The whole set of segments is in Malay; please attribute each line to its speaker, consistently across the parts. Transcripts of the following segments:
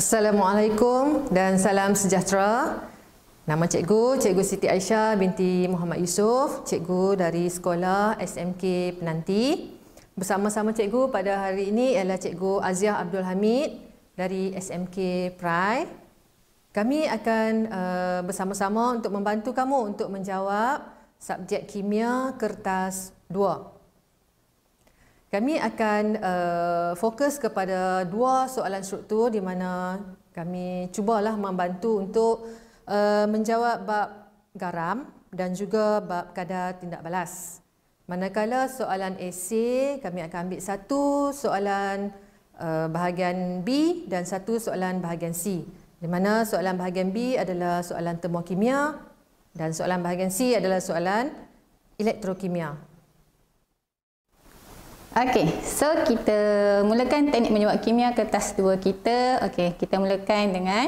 Speaker 1: Assalamualaikum dan salam sejahtera. Nama cikgu, cikgu Siti Aisyah binti Muhammad Yusof, cikgu dari sekolah SMK Penanti. Bersama-sama cikgu pada hari ini ialah cikgu Aziah Abdul Hamid dari SMK Prai. Kami akan eh, bersama-sama untuk membantu kamu untuk menjawab subjek kimia kertas 2. Kami akan uh, fokus kepada dua soalan struktur di mana kami cubalah membantu untuk uh, menjawab bab garam dan juga bab kadar tindak balas. Manakala soalan esei, kami akan ambil satu soalan uh, bahagian B dan satu soalan bahagian C. Di mana soalan bahagian B adalah soalan termokimia dan soalan bahagian C adalah soalan elektrokimia.
Speaker 2: Okey, so kita mulakan teknik menyuap kimia kertas dua kita. Okey, kita mulakan dengan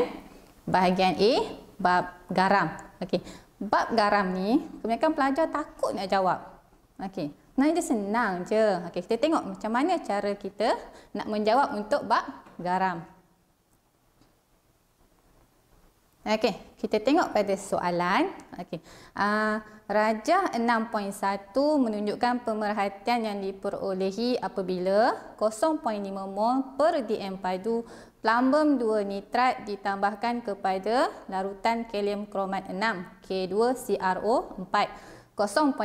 Speaker 2: bahagian A, bab garam. Okey, bab garam ni kebanyakan pelajar takut nak jawab. Okey, sebenarnya dia senang je. Okey, kita tengok macam mana cara kita nak menjawab untuk bab garam. Okey, kita tengok pada soalan okey uh, rajah 6.1 menunjukkan pemerhatian yang diperolehi apabila 0.5 mol per dm padu plumbum 2 nitrat ditambahkan kepada larutan kalium kromat 6 K2CrO4 0.5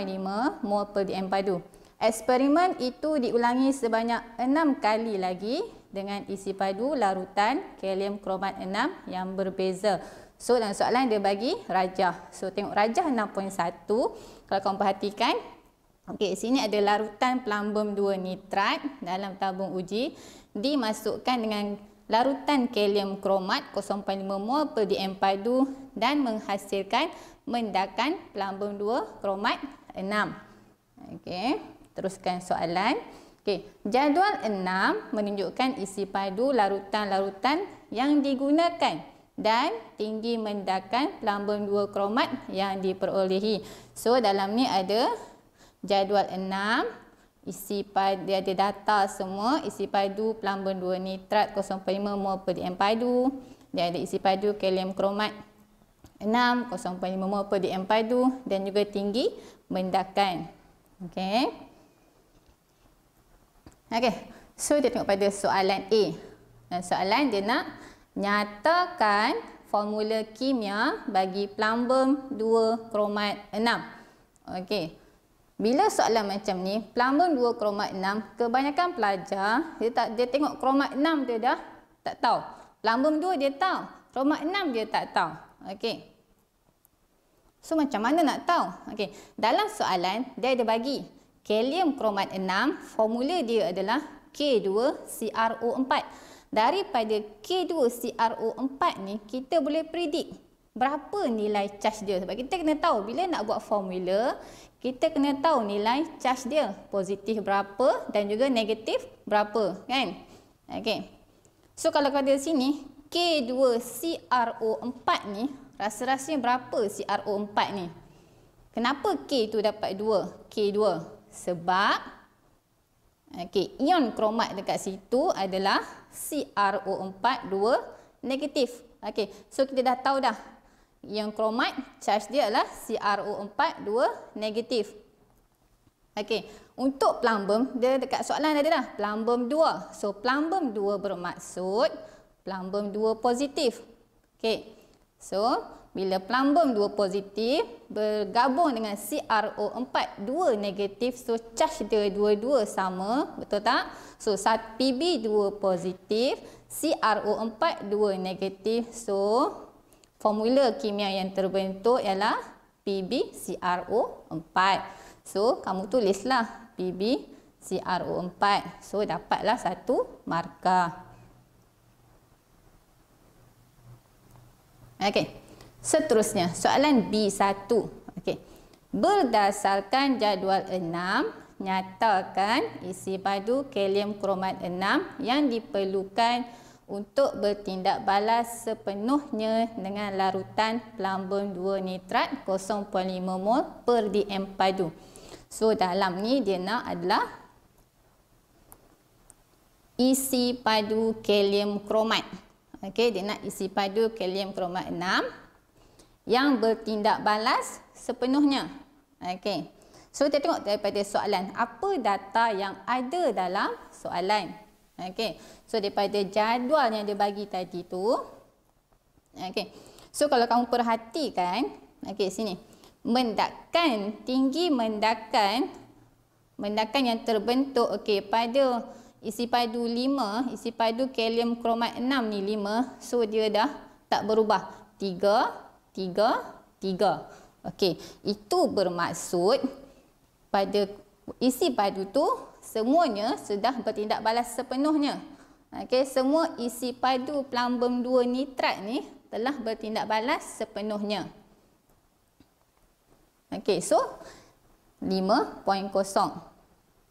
Speaker 2: mol per dm padu eksperimen itu diulangi sebanyak 6 kali lagi dengan isi padu larutan kalium kromat 6 yang berbeza So dalam soalan dia bagi rajah. So tengok rajah 6.1. Kalau kau perhatikan Okey, sini ada larutan pelambum 2 nitrat dalam tabung uji dimasukkan dengan larutan kalium kromat 0.5 mol per dm padu dan menghasilkan mendakan pelambum 2 kromat 6. Okey, teruskan soalan. Okey, jadual 6 menunjukkan isi padu larutan-larutan yang digunakan dan tinggi mendakan lambung dua kromat yang diperolehi. So dalam ni ada jadual enam isi padu, dia ada data semua isi padu pelambung 2 nitrat 0.5 mol per dm padu dia ada isi padu kalium kromat 6 0.5 mol per dm padu dan juga tinggi mendakan Okay. Okay. so dia tengok pada soalan A dan soalan dia nak Nyatakan formula kimia bagi plumbum 2 kromat 6. Okey. Bila soalan macam ni, plumbum 2 kromat 6, kebanyakan pelajar dia tak dia tengok kromat 6 dia dah tak tahu. Plumbum 2 dia tahu, kromat 6 dia tak tahu. Okey. So macam mana nak tahu? Okey. Dalam soalan dia ada bagi kalium kromat 6, formula dia adalah K2CrO4 daripada K2CRO4 ni kita boleh predict berapa nilai charge dia sebab kita kena tahu bila nak buat formula kita kena tahu nilai charge dia positif berapa dan juga negatif berapa kan Okay, so kalau kau ada sini K2CRO4 ni rasa-rasanya berapa CRO4 ni kenapa K tu dapat 2 K2 sebab Okey, ion kromat dekat situ adalah CrO42 negatif. Okey, so kita dah tahu dah ion kromat charge dia adalah CrO42 negatif. Okey, untuk plumbum dia dekat soalan ada dah plumbum 2. So plumbum 2 bermaksud plumbum 2 positif. Okey. So bila plumbum 2 positif bergabung dengan CRO4 2 negatif so charge dia dua-dua sama betul tak? So saat PB2 positif CRO4 2 negatif so formula kimia yang terbentuk ialah PbCRO4. So kamu tulislah PbCRO4. So dapatlah satu markah. Okey. Seterusnya, soalan B1. Okey. Berdasarkan jadual 6, nyatakan isi padu kalium kromat 6 yang diperlukan untuk bertindak balas sepenuhnya dengan larutan pelambun 2 nitrat 0.5 mol per dm padu. So dalam ni dia nak adalah isi padu kalium kromat. Okey, dia nak isi padu kalium kromat yang bertindak balas sepenuhnya. Okey. So kita tengok daripada soalan apa data yang ada dalam soalan. Okey. So daripada jadual yang dia bagi tadi tu okey. So kalau kamu perhatikan okey sini mendakan tinggi mendakan mendakan yang terbentuk okey pada isi padu 5 isi padu kalium kromat 6 ni 5 so dia dah tak berubah 3 tiga, tiga. Okey, itu bermaksud pada isi padu tu semuanya sudah bertindak balas sepenuhnya. Okey, semua isi padu plumbum dua nitrat ni telah bertindak balas sepenuhnya. Okey, so 5.0.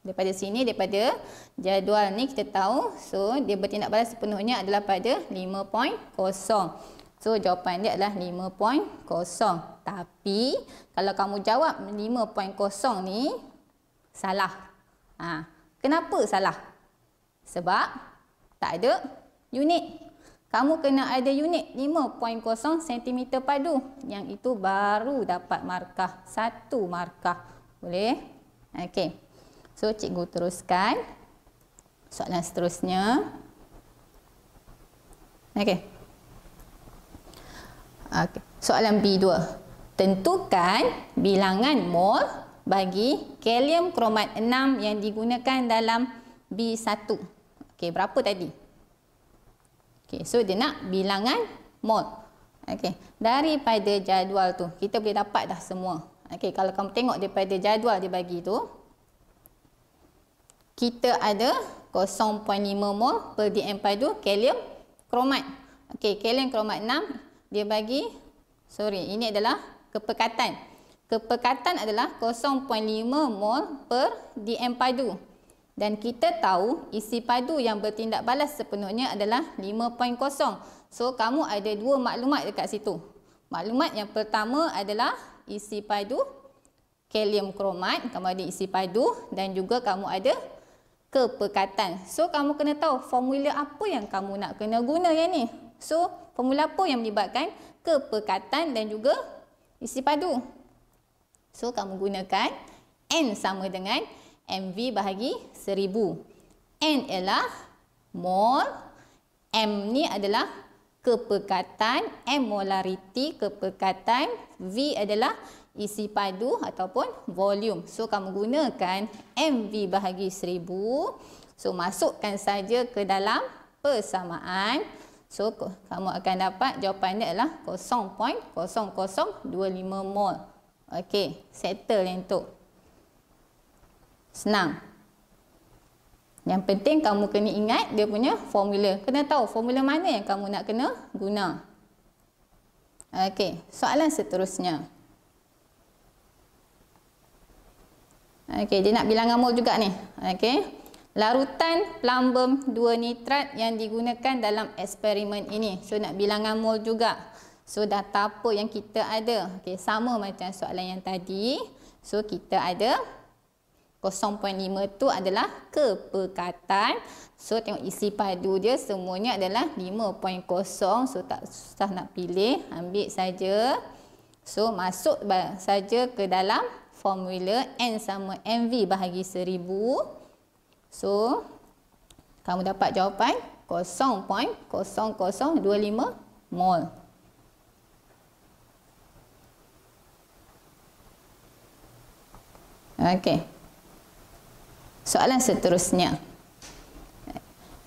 Speaker 2: Daripada sini, daripada jadual ni kita tahu so dia bertindak balas sepenuhnya adalah pada 5.0. So jawapan dia adalah 5.0. Tapi kalau kamu jawab 5.0 ni salah. Ha, kenapa salah? Sebab tak ada unit. Kamu kena ada unit 5.0 cm padu. Yang itu baru dapat markah. Satu markah. Boleh? Okey. So cikgu teruskan. Soalan seterusnya. Okey. Okay. Soalan B2. Tentukan bilangan mol bagi kalium kromat 6 yang digunakan dalam B1. Okey, berapa tadi? Okey, so dia nak bilangan mol. Okey, daripada jadual tu kita boleh dapat dah semua. Okey, kalau kamu tengok daripada jadual dia bagi tu kita ada 0.5 mol per dm padu kalium kromat. Okey, kalium kromat dia bagi sorry ini adalah kepekatan kepekatan adalah 0.5 mol per dm padu dan kita tahu isi padu yang bertindak balas sepenuhnya adalah 5.0 so kamu ada dua maklumat dekat situ maklumat yang pertama adalah isi padu kalium kromat kamu ada isi padu dan juga kamu ada kepekatan so kamu kena tahu formula apa yang kamu nak kena guna yang ni so formula apa yang menyebabkan kepekatan dan juga isi padu. So, kamu gunakan N sama dengan MV bahagi seribu. N ialah mole, M ni adalah kepekatan, M molariti kepekatan, V adalah isi padu ataupun volume. So, kamu gunakan MV bahagi seribu. So, masukkan saja ke dalam Persamaan. So, kamu akan dapat jawapan dia adalah 0.0025 mol. Okey, settle yang tu. Senang. Yang penting kamu kena ingat dia punya formula. Kena tahu formula mana yang kamu nak kena guna. Okey, soalan seterusnya. Okey, dia nak bilangan mol juga ni. Okey larutan plumbum 2 nitrat yang digunakan dalam eksperimen ini. So nak bilangan mol juga. So data apa yang kita ada? Okey, sama macam soalan yang tadi. So kita ada 0.5 tu adalah kepekatan. So tengok isi padu dia semuanya adalah 5.0. So tak susah nak pilih, ambil saja. So masuk saja ke dalam formula N sama MV bahagi 1000. So, kamu dapat jawapan 0.0025 mol. Okey. Soalan seterusnya.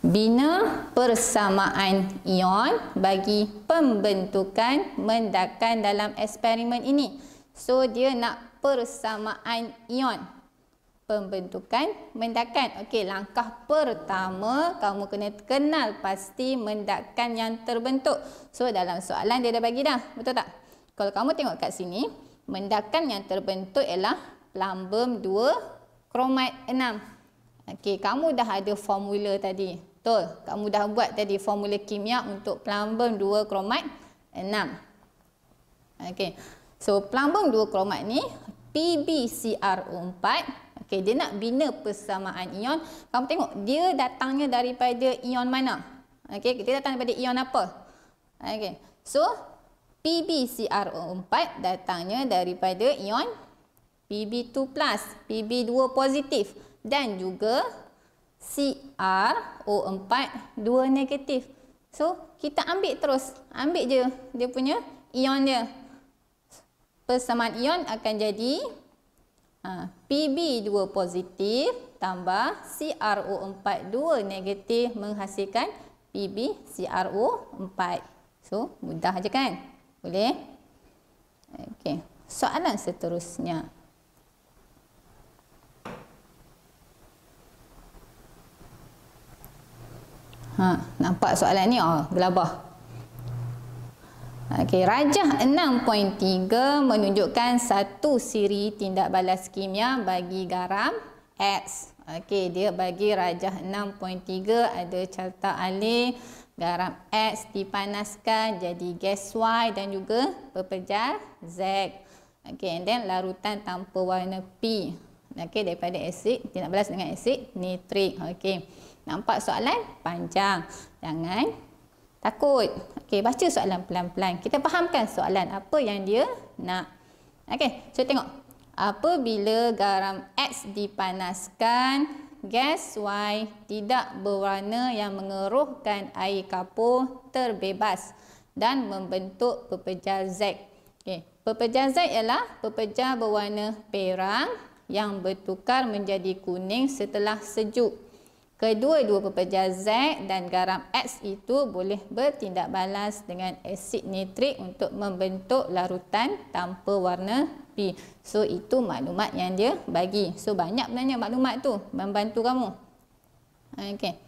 Speaker 2: Bina persamaan ion bagi pembentukan mendakan dalam eksperimen ini. So, dia nak persamaan ion pembentukan mendakan. Okey, langkah pertama kamu kena kenal pasti mendakan yang terbentuk. So dalam soalan dia dah bagi dah. Betul tak? Kalau kamu tengok kat sini, mendakan yang terbentuk ialah plumbum 2 kromat 6. Okey, kamu dah ada formula tadi. Betul. Kamu dah buat tadi formula kimia untuk plumbum 2 kromat 6. Okey. So plumbum 2 kromat ni PbCRO4 Okey, dia nak bina persamaan ion. Kamu tengok dia datangnya daripada ion mana? Okey, kita datang daripada ion apa? Okey. So PbCrO4 datangnya daripada ion Pb2+, Pb2 positif dan juga CrO4 dua negatif. So kita ambil terus, ambil je dia punya ion dia. Persamaan ion akan jadi Ha, PB2 positif tambah CRO42 negatif menghasilkan PB PbCRO4. So, mudah aja kan? Boleh? Okey. Soalan seterusnya. Ha, nampak soalan ni? Oh, Gelabah. Okey, rajah 6.3 menunjukkan satu siri tindak balas kimia bagi garam X. Okey, dia bagi rajah 6.3 ada carta alih garam X dipanaskan jadi gas Y dan juga pepejar Z. Okey, and then larutan tanpa warna P. Okey, daripada asid tindak balas dengan asid nitrik. Okey. Nampak soalan panjang. Jangan Takut. Okey, baca soalan pelan-pelan. Kita fahamkan soalan apa yang dia nak. Okey, so tengok. Apabila garam X dipanaskan, gas Y tidak berwarna yang mengeruhkan air kapur terbebas dan membentuk pepejal Z. Okey, pepejal Z ialah pepejal berwarna perang yang bertukar menjadi kuning setelah sejuk. Kedua-dua pepejal Z dan garam X itu boleh bertindak balas dengan asid nitrik untuk membentuk larutan tanpa warna P. So itu maklumat yang dia bagi. So banyak sebenarnya maklumat tu membantu kamu. Okey.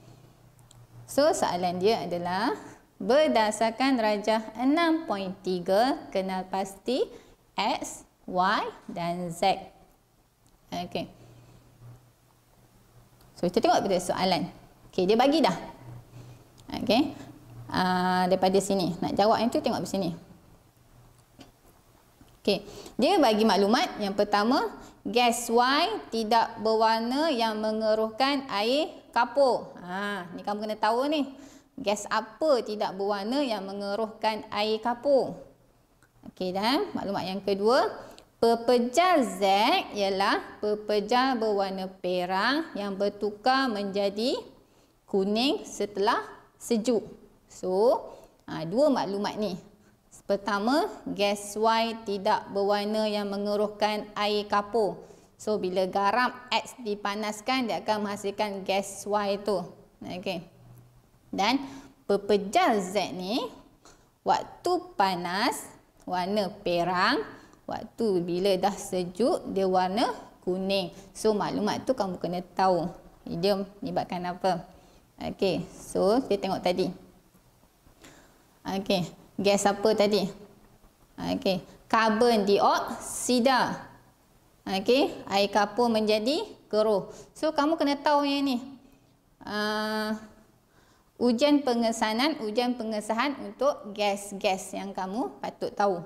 Speaker 2: So soalan dia adalah berdasarkan rajah 6.3 kenal pasti X, Y dan Z. Okey. So kita tengok pada soalan. Okey, dia bagi dah. Okey. Uh, daripada sini. Nak jawab yang tu tengok di sini. Okey. Dia bagi maklumat yang pertama, gas Y tidak berwarna yang mengeruhkan air kapur. Ha, ni kamu kena tahu ni. Gas apa tidak berwarna yang mengeruhkan air kapur. Okey dah. maklumat yang kedua, Pepejal Z ialah pepejal berwarna perang yang bertukar menjadi kuning setelah sejuk. So, ha, dua maklumat ni. Pertama, gas Y tidak berwarna yang mengeruhkan air kapur. So, bila garam X dipanaskan, dia akan menghasilkan gas Y tu. Okay. Dan pepejal Z ni, waktu panas, warna perang waktu bila dah sejuk dia warna kuning. So maklumat tu kamu kena tahu. Dia menyebabkan apa. Okay, so kita tengok tadi. Okay, gas apa tadi? Okay, carbon dioksida. Okay, air kapur menjadi keruh. So kamu kena tahu yang ni. Uh, ujian pengesanan, ujian pengesahan untuk gas-gas yang kamu patut tahu.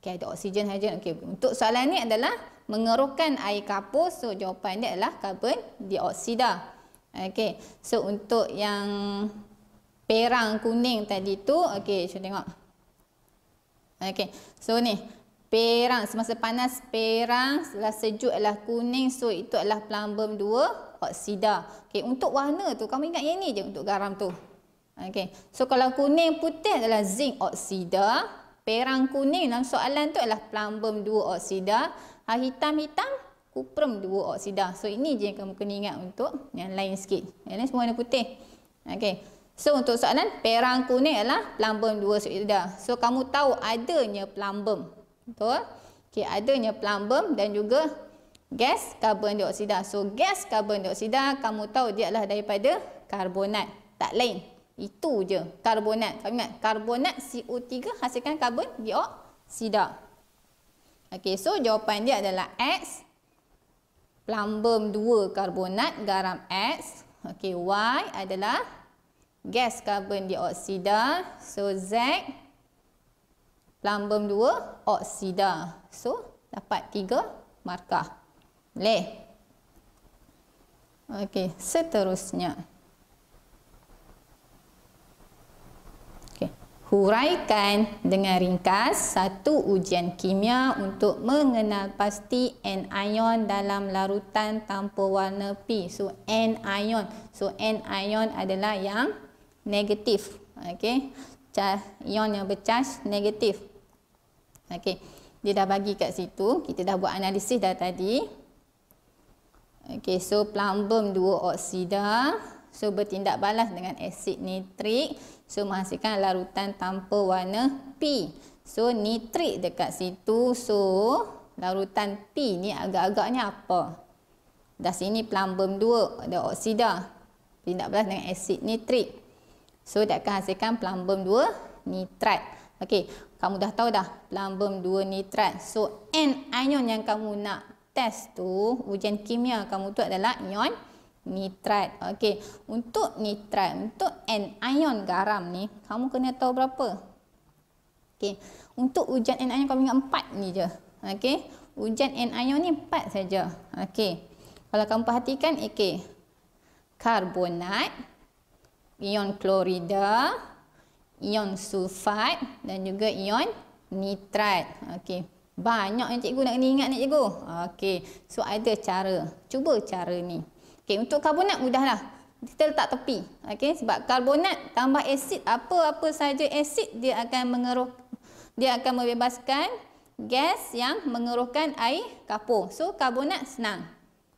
Speaker 2: Okey, ada oksigen, hidrogen. Okey, untuk soalan ni adalah mengeruhkan air kapur. So, jawapan dia adalah karbon dioksida. Okey, so untuk yang perang kuning tadi tu. Okey, saya tengok. Okey, so ni. Perang, semasa panas perang, setelah sejuk adalah kuning. So, itu adalah plumbum 2 oksida. Okey, untuk warna tu, kamu ingat yang ni je untuk garam tu. Okey, so kalau kuning putih adalah zinc oksida perang kuning dalam soalan tu adalah plumbum 2 oksida. Ha, hitam-hitam, kuprum 2 oksida. So, ini je yang kamu kena ingat untuk yang lain sikit. Yang lain semua warna putih. Okay. So, untuk soalan perang kuning adalah plumbum 2 oksida. So, kamu tahu adanya plumbum. Betul? Okay, adanya plumbum dan juga gas karbon dioksida. So, gas karbon dioksida kamu tahu dia adalah daripada karbonat. Tak lain. Itu je karbonat. Kamu ingat karbonat CO3 hasilkan karbon dioksida. Okey, so jawapan dia adalah X plumbum 2 karbonat garam X. Okey, Y adalah gas karbon dioksida. So Z plumbum 2 oksida. So dapat 3 markah. Boleh. Okey, seterusnya. huraikan dengan ringkas satu ujian kimia untuk mengenal pasti anion dalam larutan tanpa warna P. So anion. So anion adalah yang negatif. Okey. Charge ion yang bercas negatif. Okey. Dia dah bagi kat situ. Kita dah buat analisis dah tadi. Okey, so plumbum 2 oksida. So bertindak balas dengan asid nitrik So menghasilkan larutan tanpa warna P. So nitrit dekat situ. So larutan P ni agak-agaknya apa? Dah sini plumbum 2 ada oksida. Tindak balas dengan asid nitrit. So dia akan hasilkan plumbum 2 nitrat. Okey, kamu dah tahu dah plumbum 2 nitrat. So N ion yang kamu nak test tu, ujian kimia kamu tu adalah ion nitrat. Okey, untuk nitrat, untuk anion garam ni, kamu kena tahu berapa? Okey, untuk ujian anion kamu ingat empat ni je. Okey, ujian anion ni empat saja. Okey. Kalau kamu perhatikan, okey. Karbonat, ion klorida, ion sulfat dan juga ion nitrat. Okey. Banyak yang cikgu nak kena ingat ni cikgu. Okey. So ada cara. Cuba cara ni. Okey, untuk karbonat mudahlah. Kita letak tepi. Okey, sebab karbonat tambah asid apa-apa saja asid dia akan mengeruh dia akan membebaskan gas yang mengeruhkan air kapur. So karbonat senang.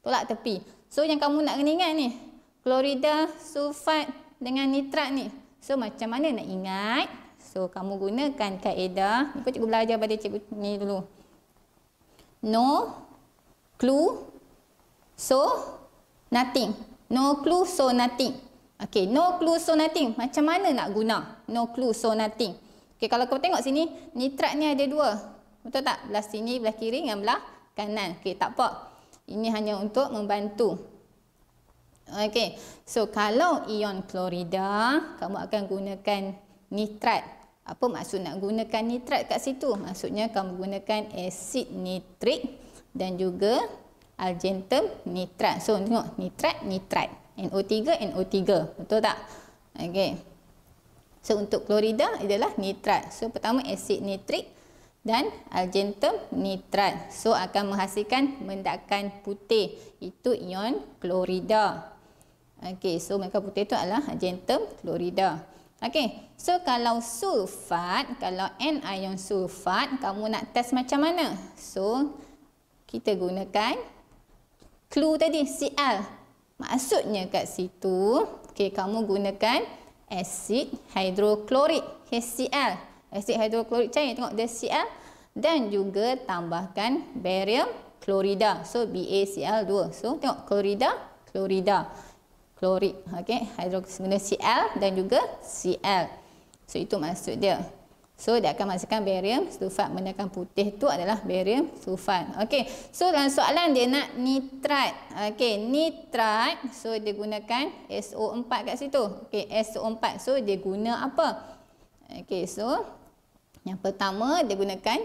Speaker 2: Tolak tepi. So yang kamu nak kena ingat ni, klorida, sulfat dengan nitrat ni. So macam mana nak ingat? So kamu gunakan kaedah. Ni cikgu belajar pada cikgu ni dulu. No clue. So nothing. No clue, so nothing. Okay, no clue, so nothing. Macam mana nak guna no clue, so nothing? Okay, kalau kau tengok sini, nitrat ni ada dua. Betul tak? Belah sini, belah kiri dengan belah kanan. Okay, tak apa. Ini hanya untuk membantu. Okay, so kalau ion klorida, kamu akan gunakan nitrat. Apa maksud nak gunakan nitrat kat situ? Maksudnya kamu gunakan asid nitrik dan juga argentum nitrat. So tengok nitrat nitrat. NO3 NO3. Betul tak? Okey. So untuk klorida ialah nitrat. So pertama asid nitrik dan argentum nitrat. So akan menghasilkan mendakan putih itu ion klorida. Okey, so mereka putih itu adalah argentum klorida. Okey, so kalau sulfat, kalau ion sulfat, kamu nak test macam mana? So, kita gunakan clue tadi Cl maksudnya kat situ okay kamu gunakan asid hidroklorik HCl asid hidroklorik cair tengok dia Cl dan juga tambahkan barium klorida so BaCl2 so tengok klorida klorida klorik okey hidroksigen Cl dan juga Cl so itu maksud dia So dia akan masukkan barium sulfat menekan putih tu adalah barium sulfat. Okey. So dalam soalan dia nak nitrat. Okey, nitrat. So dia gunakan SO4 kat situ. Okey, SO4. So dia guna apa? Okey, so yang pertama dia gunakan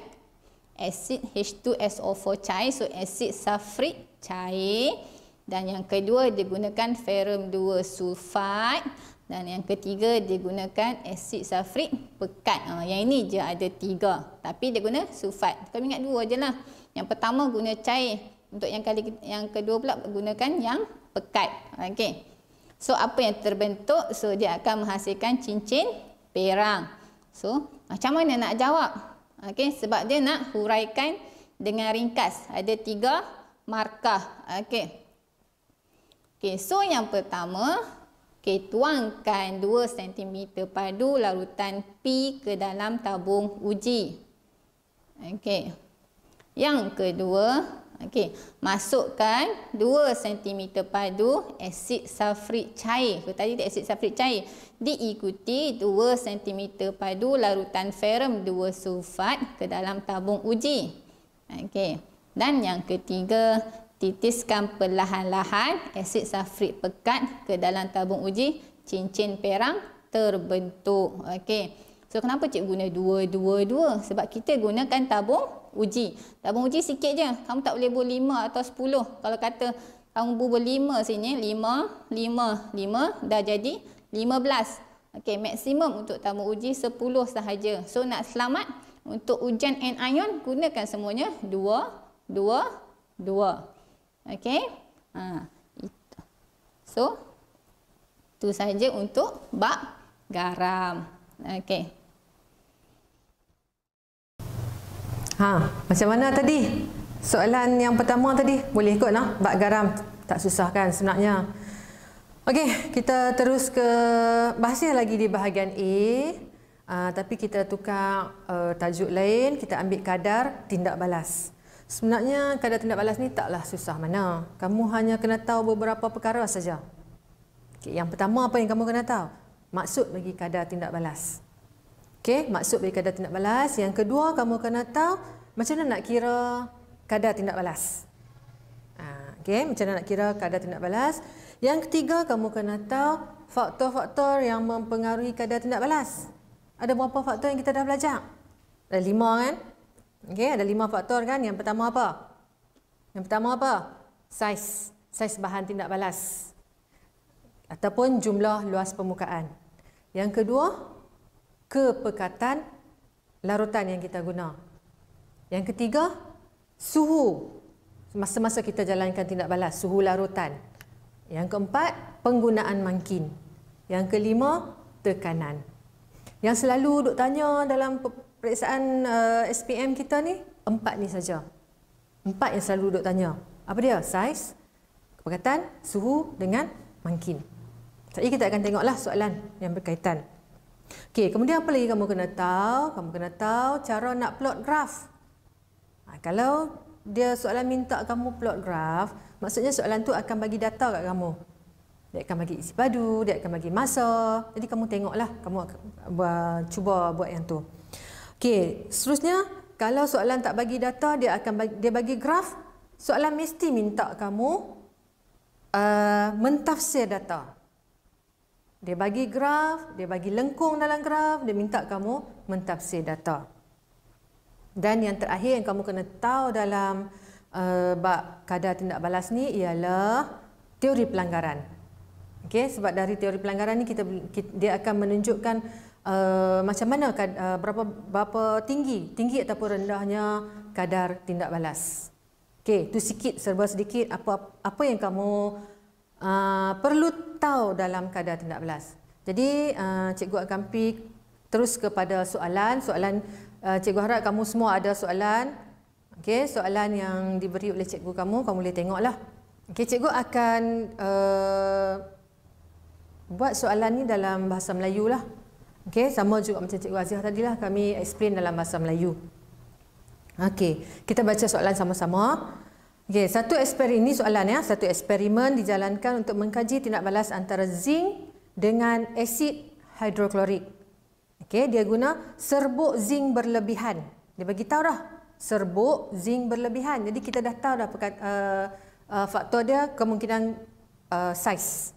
Speaker 2: asid H2SO4 cair. So asid sulfuric cair. Dan yang kedua dia gunakan ferum 2 sulfat. Dan yang ketiga dia gunakan asid safrik pekat. Ha, yang ini je ada tiga. Tapi dia guna sulfat. Kau ingat dua je lah. Yang pertama guna cair. Untuk yang kali yang kedua pula gunakan yang pekat. Okey. So apa yang terbentuk? So dia akan menghasilkan cincin perang. So macam mana nak jawab? Okey. Sebab dia nak huraikan dengan ringkas. Ada tiga markah. Okey. Okey. So yang pertama... Okey, tuangkan 2 cm padu larutan P ke dalam tabung uji. Okey. Yang kedua, okey, masukkan 2 cm padu asid sulfuric cair. Tu tadi tak asid sulfuric cair. Diikuti 2 cm padu larutan ferum 2 sulfat ke dalam tabung uji. Okey. Dan yang ketiga, Titiskan perlahan-lahan asid safrik pekat ke dalam tabung uji. Cincin perang terbentuk. Okey. So kenapa cik guna dua, dua, dua? Sebab kita gunakan tabung uji. Tabung uji sikit je. Kamu tak boleh buat lima atau sepuluh. Kalau kata kamu buat lima sini. Lima, lima, lima. Dah jadi lima belas. Okey, maksimum untuk tabung uji sepuluh sahaja. So nak selamat untuk ujian and gunakan semuanya dua, dua, dua. Okey. Ha, itu. So, itu saja untuk bak garam. Okey.
Speaker 1: Ha, macam mana tadi? Soalan yang pertama tadi, boleh kot nah, bak garam. Tak susah kan sebenarnya. Okey, kita terus ke bahasa lagi di bahagian A. Uh, tapi kita tukar uh, tajuk lain, kita ambil kadar tindak balas. Sebenarnya kadar tindak balas ni taklah susah mana. Kamu hanya kena tahu beberapa perkara saja. Okay, yang pertama apa yang kamu kena tahu? Maksud bagi kadar tindak balas. Okey, maksud bagi kadar tindak balas. Yang kedua kamu kena tahu macam mana nak kira kadar tindak balas. Ha, okey, macam mana nak kira kadar tindak balas. Yang ketiga kamu kena tahu faktor-faktor yang mempengaruhi kadar tindak balas. Ada berapa faktor yang kita dah belajar? Ada lima kan? Okey, ada lima faktor kan. Yang pertama apa? Yang pertama apa? Saiz. Saiz bahan tindak balas. Ataupun jumlah luas permukaan. Yang kedua, kepekatan larutan yang kita guna. Yang ketiga, suhu. Semasa-masa kita jalankan tindak balas, suhu larutan. Yang keempat, penggunaan mangkin. Yang kelima, tekanan. Yang selalu duk tanya dalam periksaan uh, eh, SPM kita ni empat ni saja. Empat yang selalu duduk tanya. Apa dia? Saiz, kepekatan, suhu dengan mangkin. Jadi kita akan tengoklah soalan yang berkaitan. Okey, kemudian apa lagi kamu kena tahu? Kamu kena tahu cara nak plot graf. Ha, kalau dia soalan minta kamu plot graf, maksudnya soalan tu akan bagi data kat kamu. Dia akan bagi isi padu, dia akan bagi masa. Jadi kamu tengoklah, kamu cuba buat yang tu. Okey, seterusnya kalau soalan tak bagi data dia akan bagi, dia bagi graf. Soalan mesti minta kamu uh, mentafsir data. Dia bagi graf, dia bagi lengkung dalam graf, dia minta kamu mentafsir data. Dan yang terakhir yang kamu kena tahu dalam uh, bab kadar tindak balas ni ialah teori pelanggaran. Okey, sebab dari teori pelanggaran ni kita, kita dia akan menunjukkan uh, macam mana uh, berapa berapa tinggi tinggi ataupun rendahnya kadar tindak balas. Okey, tu sikit serba sedikit apa apa yang kamu uh, perlu tahu dalam kadar tindak balas. Jadi uh, cikgu akan pick terus kepada soalan, soalan uh, cikgu harap kamu semua ada soalan. Okey, soalan yang diberi oleh cikgu kamu kamu boleh tengoklah. Okey, cikgu akan uh, buat soalan ni dalam bahasa Melayulah. Okey, sama juga macam Cikgu Aziah tadi lah kami explain dalam bahasa Melayu. Okey, kita baca soalan sama-sama. Okey, satu eksperimen ini soalan ya. Satu eksperimen dijalankan untuk mengkaji tindak balas antara zinc dengan asid hidroklorik. Okey, dia guna serbuk zinc berlebihan. Dia bagi tahu dah serbuk zinc berlebihan. Jadi kita dah tahu dah perkata, uh, eh, uh, eh, faktor dia kemungkinan uh, eh, size.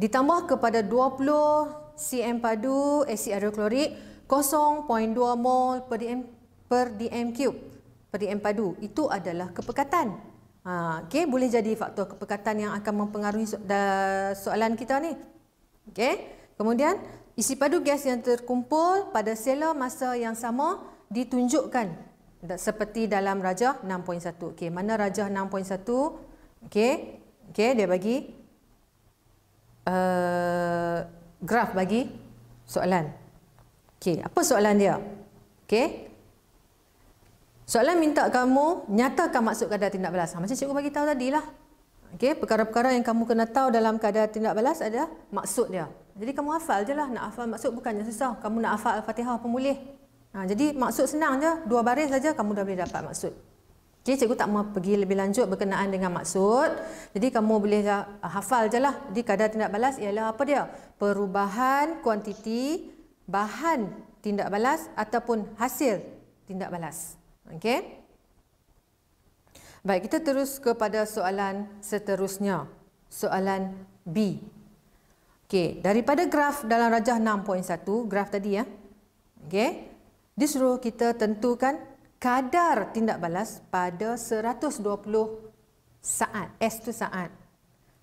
Speaker 1: Ditambah kepada 20 CM padu asid eh, hidroklorik 0.2 mol per dm per dm cube per dm padu itu adalah kepekatan. Ha, okay, boleh jadi faktor kepekatan yang akan mempengaruhi so- soalan kita ni. Okay, kemudian isi padu gas yang terkumpul pada sela masa yang sama ditunjukkan seperti dalam rajah 6.1. Okay, mana rajah 6.1? Okay, okay dia bagi. Uh, graf bagi soalan. Okey, apa soalan dia? Okey. Soalan minta kamu nyatakan maksud kadar tindak balas. Ha, macam cikgu bagi tahu tadi lah. Okey, perkara-perkara yang kamu kena tahu dalam kadar tindak balas ada maksud dia. Jadi kamu hafal je lah. Nak hafal maksud bukannya susah. Kamu nak hafal Al-Fatihah pun boleh. Ha, jadi maksud senang je. Dua baris saja kamu dah boleh dapat maksud. Okay, cikgu tak mahu pergi lebih lanjut berkenaan dengan maksud. Jadi, kamu boleh hafal je lah. Jadi, kadar tindak balas ialah apa dia? Perubahan kuantiti bahan tindak balas ataupun hasil tindak balas. Okay. Baik, kita terus kepada soalan seterusnya. Soalan B. Okay, daripada graf dalam rajah 6.1, graf tadi ya. Okey. Disuruh kita tentukan kadar tindak balas pada 120 saat. S tu saat.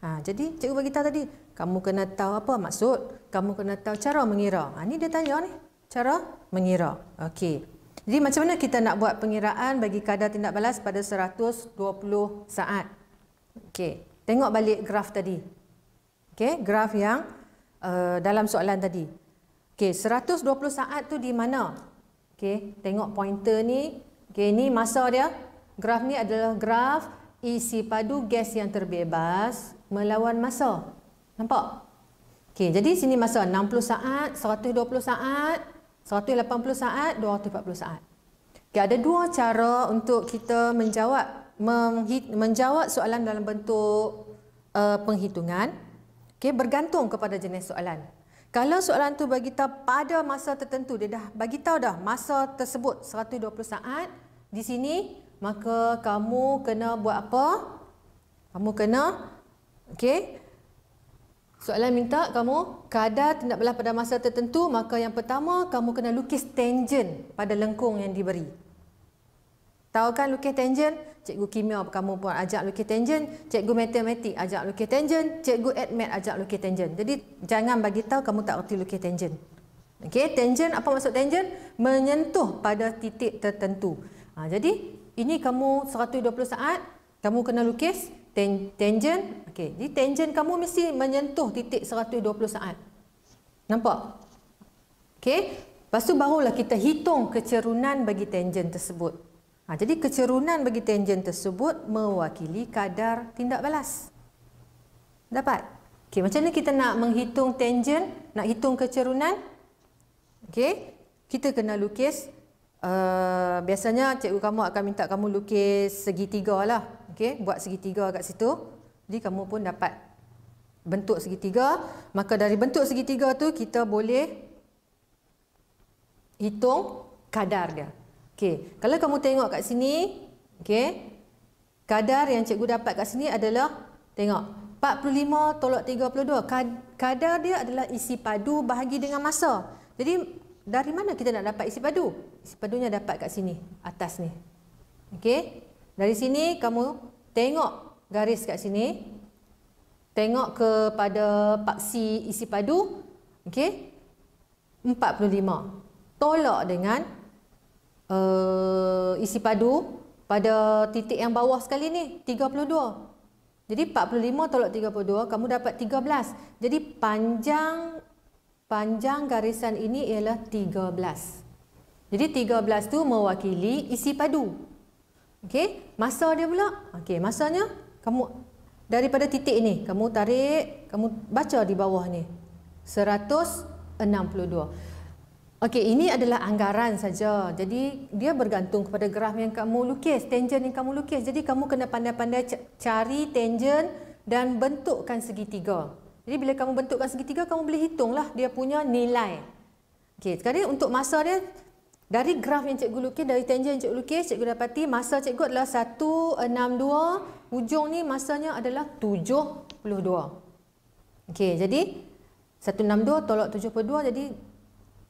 Speaker 1: Ha, jadi cikgu bagi tahu tadi, kamu kena tahu apa maksud? Kamu kena tahu cara mengira. Ha, ni dia tanya ni, cara mengira. Okey. Jadi macam mana kita nak buat pengiraan bagi kadar tindak balas pada 120 saat? Okey. Tengok balik graf tadi. Okey, graf yang uh, dalam soalan tadi. Okey, 120 saat tu di mana? Okey, tengok pointer ni Okay, ini masa dia. Graf ni adalah graf isi padu gas yang terbebas melawan masa. Nampak? Okay, jadi sini masa 60 saat, 120 saat, 180 saat, 240 saat. Okay, ada dua cara untuk kita menjawab menjawab soalan dalam bentuk uh, penghitungan. Okay, bergantung kepada jenis soalan. Kalau soalan tu bagi tahu pada masa tertentu dia dah bagi tahu dah masa tersebut 120 saat di sini maka kamu kena buat apa? Kamu kena okey. Soalan minta kamu kadar tindak balas pada masa tertentu maka yang pertama kamu kena lukis tangen pada lengkung yang diberi. Tahu kan lukis tangen? Cikgu kimia kamu pun ajak lukis tangent, cikgu matematik ajak lukis tangent, cikgu admat ajak lukis tangent. Jadi jangan bagi tahu kamu tak reti lukis tangent. Okey, tangent apa maksud tangent? Menyentuh pada titik tertentu. Ha, jadi ini kamu 120 saat kamu kena lukis ten tangent. Okey, jadi tangent kamu mesti menyentuh titik 120 saat. Nampak? Okey, lepas tu barulah kita hitung kecerunan bagi tangent tersebut. Ha, jadi kecerunan bagi tangen tersebut mewakili kadar tindak balas. Dapat? Okey, macam mana kita nak menghitung tangen, nak hitung kecerunan? Okey, kita kena lukis. Uh, biasanya cikgu kamu akan minta kamu lukis segitiga lah. Okey, buat segitiga kat situ. Jadi kamu pun dapat bentuk segitiga. Maka dari bentuk segitiga tu kita boleh hitung kadar dia. Okey, kalau kamu tengok kat sini, okey. Kadar yang cikgu dapat kat sini adalah tengok 45 tolak 32. Kadar dia adalah isi padu bahagi dengan masa. Jadi dari mana kita nak dapat isi padu? Isi padunya dapat kat sini, atas ni. Okey. Dari sini kamu tengok garis kat sini. Tengok kepada paksi isi padu. Okey. 45 tolak dengan 32 uh, isi padu pada titik yang bawah sekali ni 32. Jadi 45 tolak 32 kamu dapat 13. Jadi panjang panjang garisan ini ialah 13. Jadi 13 tu mewakili isi padu. Okey, masa dia pula? Okey, masanya kamu daripada titik ini kamu tarik, kamu baca di bawah ni. 162. Okey, ini adalah anggaran saja. Jadi dia bergantung kepada graf yang kamu lukis, tangent yang kamu lukis. Jadi kamu kena pandai-pandai cari tangent dan bentukkan segitiga. Jadi bila kamu bentukkan segitiga, kamu boleh hitunglah dia punya nilai. Okey, sekarang untuk masa dia dari graf yang cikgu lukis, dari tangent yang cikgu lukis, cikgu dapati masa cikgu adalah 162, hujung ni masanya adalah 72. Okey, jadi 162 tolak 72 jadi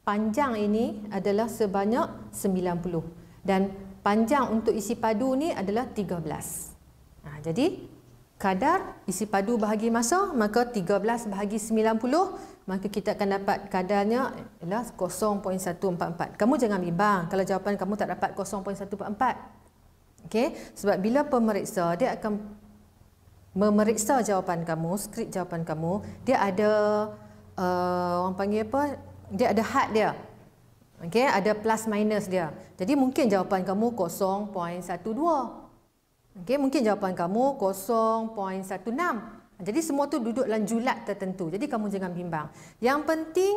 Speaker 1: panjang ini adalah sebanyak 90 dan panjang untuk isi padu ni adalah 13. Ha, jadi kadar isi padu bahagi masa maka 13 bahagi 90 maka kita akan dapat kadarnya ialah 0.144. Kamu jangan bimbang kalau jawapan kamu tak dapat 0.144. Okey, sebab bila pemeriksa dia akan memeriksa jawapan kamu, skrip jawapan kamu, dia ada uh, orang panggil apa? dia ada had dia. Okey, ada plus minus dia. Jadi mungkin jawapan kamu 0.12. Okey, mungkin jawapan kamu 0.16. Jadi semua tu duduk dalam julat tertentu. Jadi kamu jangan bimbang. Yang penting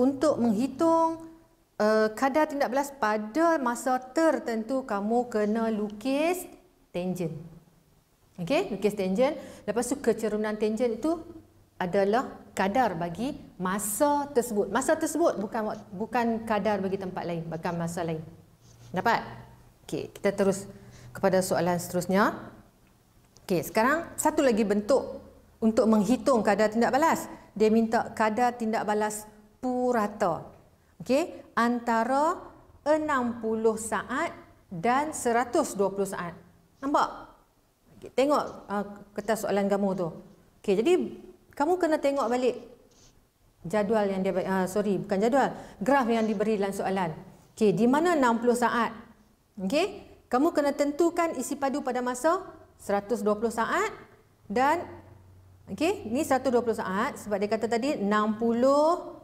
Speaker 1: untuk menghitung uh, kadar tindak balas pada masa tertentu kamu kena lukis tangen, Okey, lukis tangen. Lepas tu kecerunan tangen itu adalah kadar bagi masa tersebut. Masa tersebut bukan bukan kadar bagi tempat lain, bukan masa lain. Dapat? Okey, kita terus kepada soalan seterusnya. Okey, sekarang satu lagi bentuk untuk menghitung kadar tindak balas. Dia minta kadar tindak balas purata. Okey, antara 60 saat dan 120 saat. Nampak? tengok uh, kertas soalan kamu tu. Okey, jadi kamu kena tengok balik jadual yang dia uh, sorry bukan jadual graf yang diberi dalam soalan okey di mana 60 saat okey kamu kena tentukan isi padu pada masa 120 saat dan okey ni 120 saat sebab dia kata tadi 60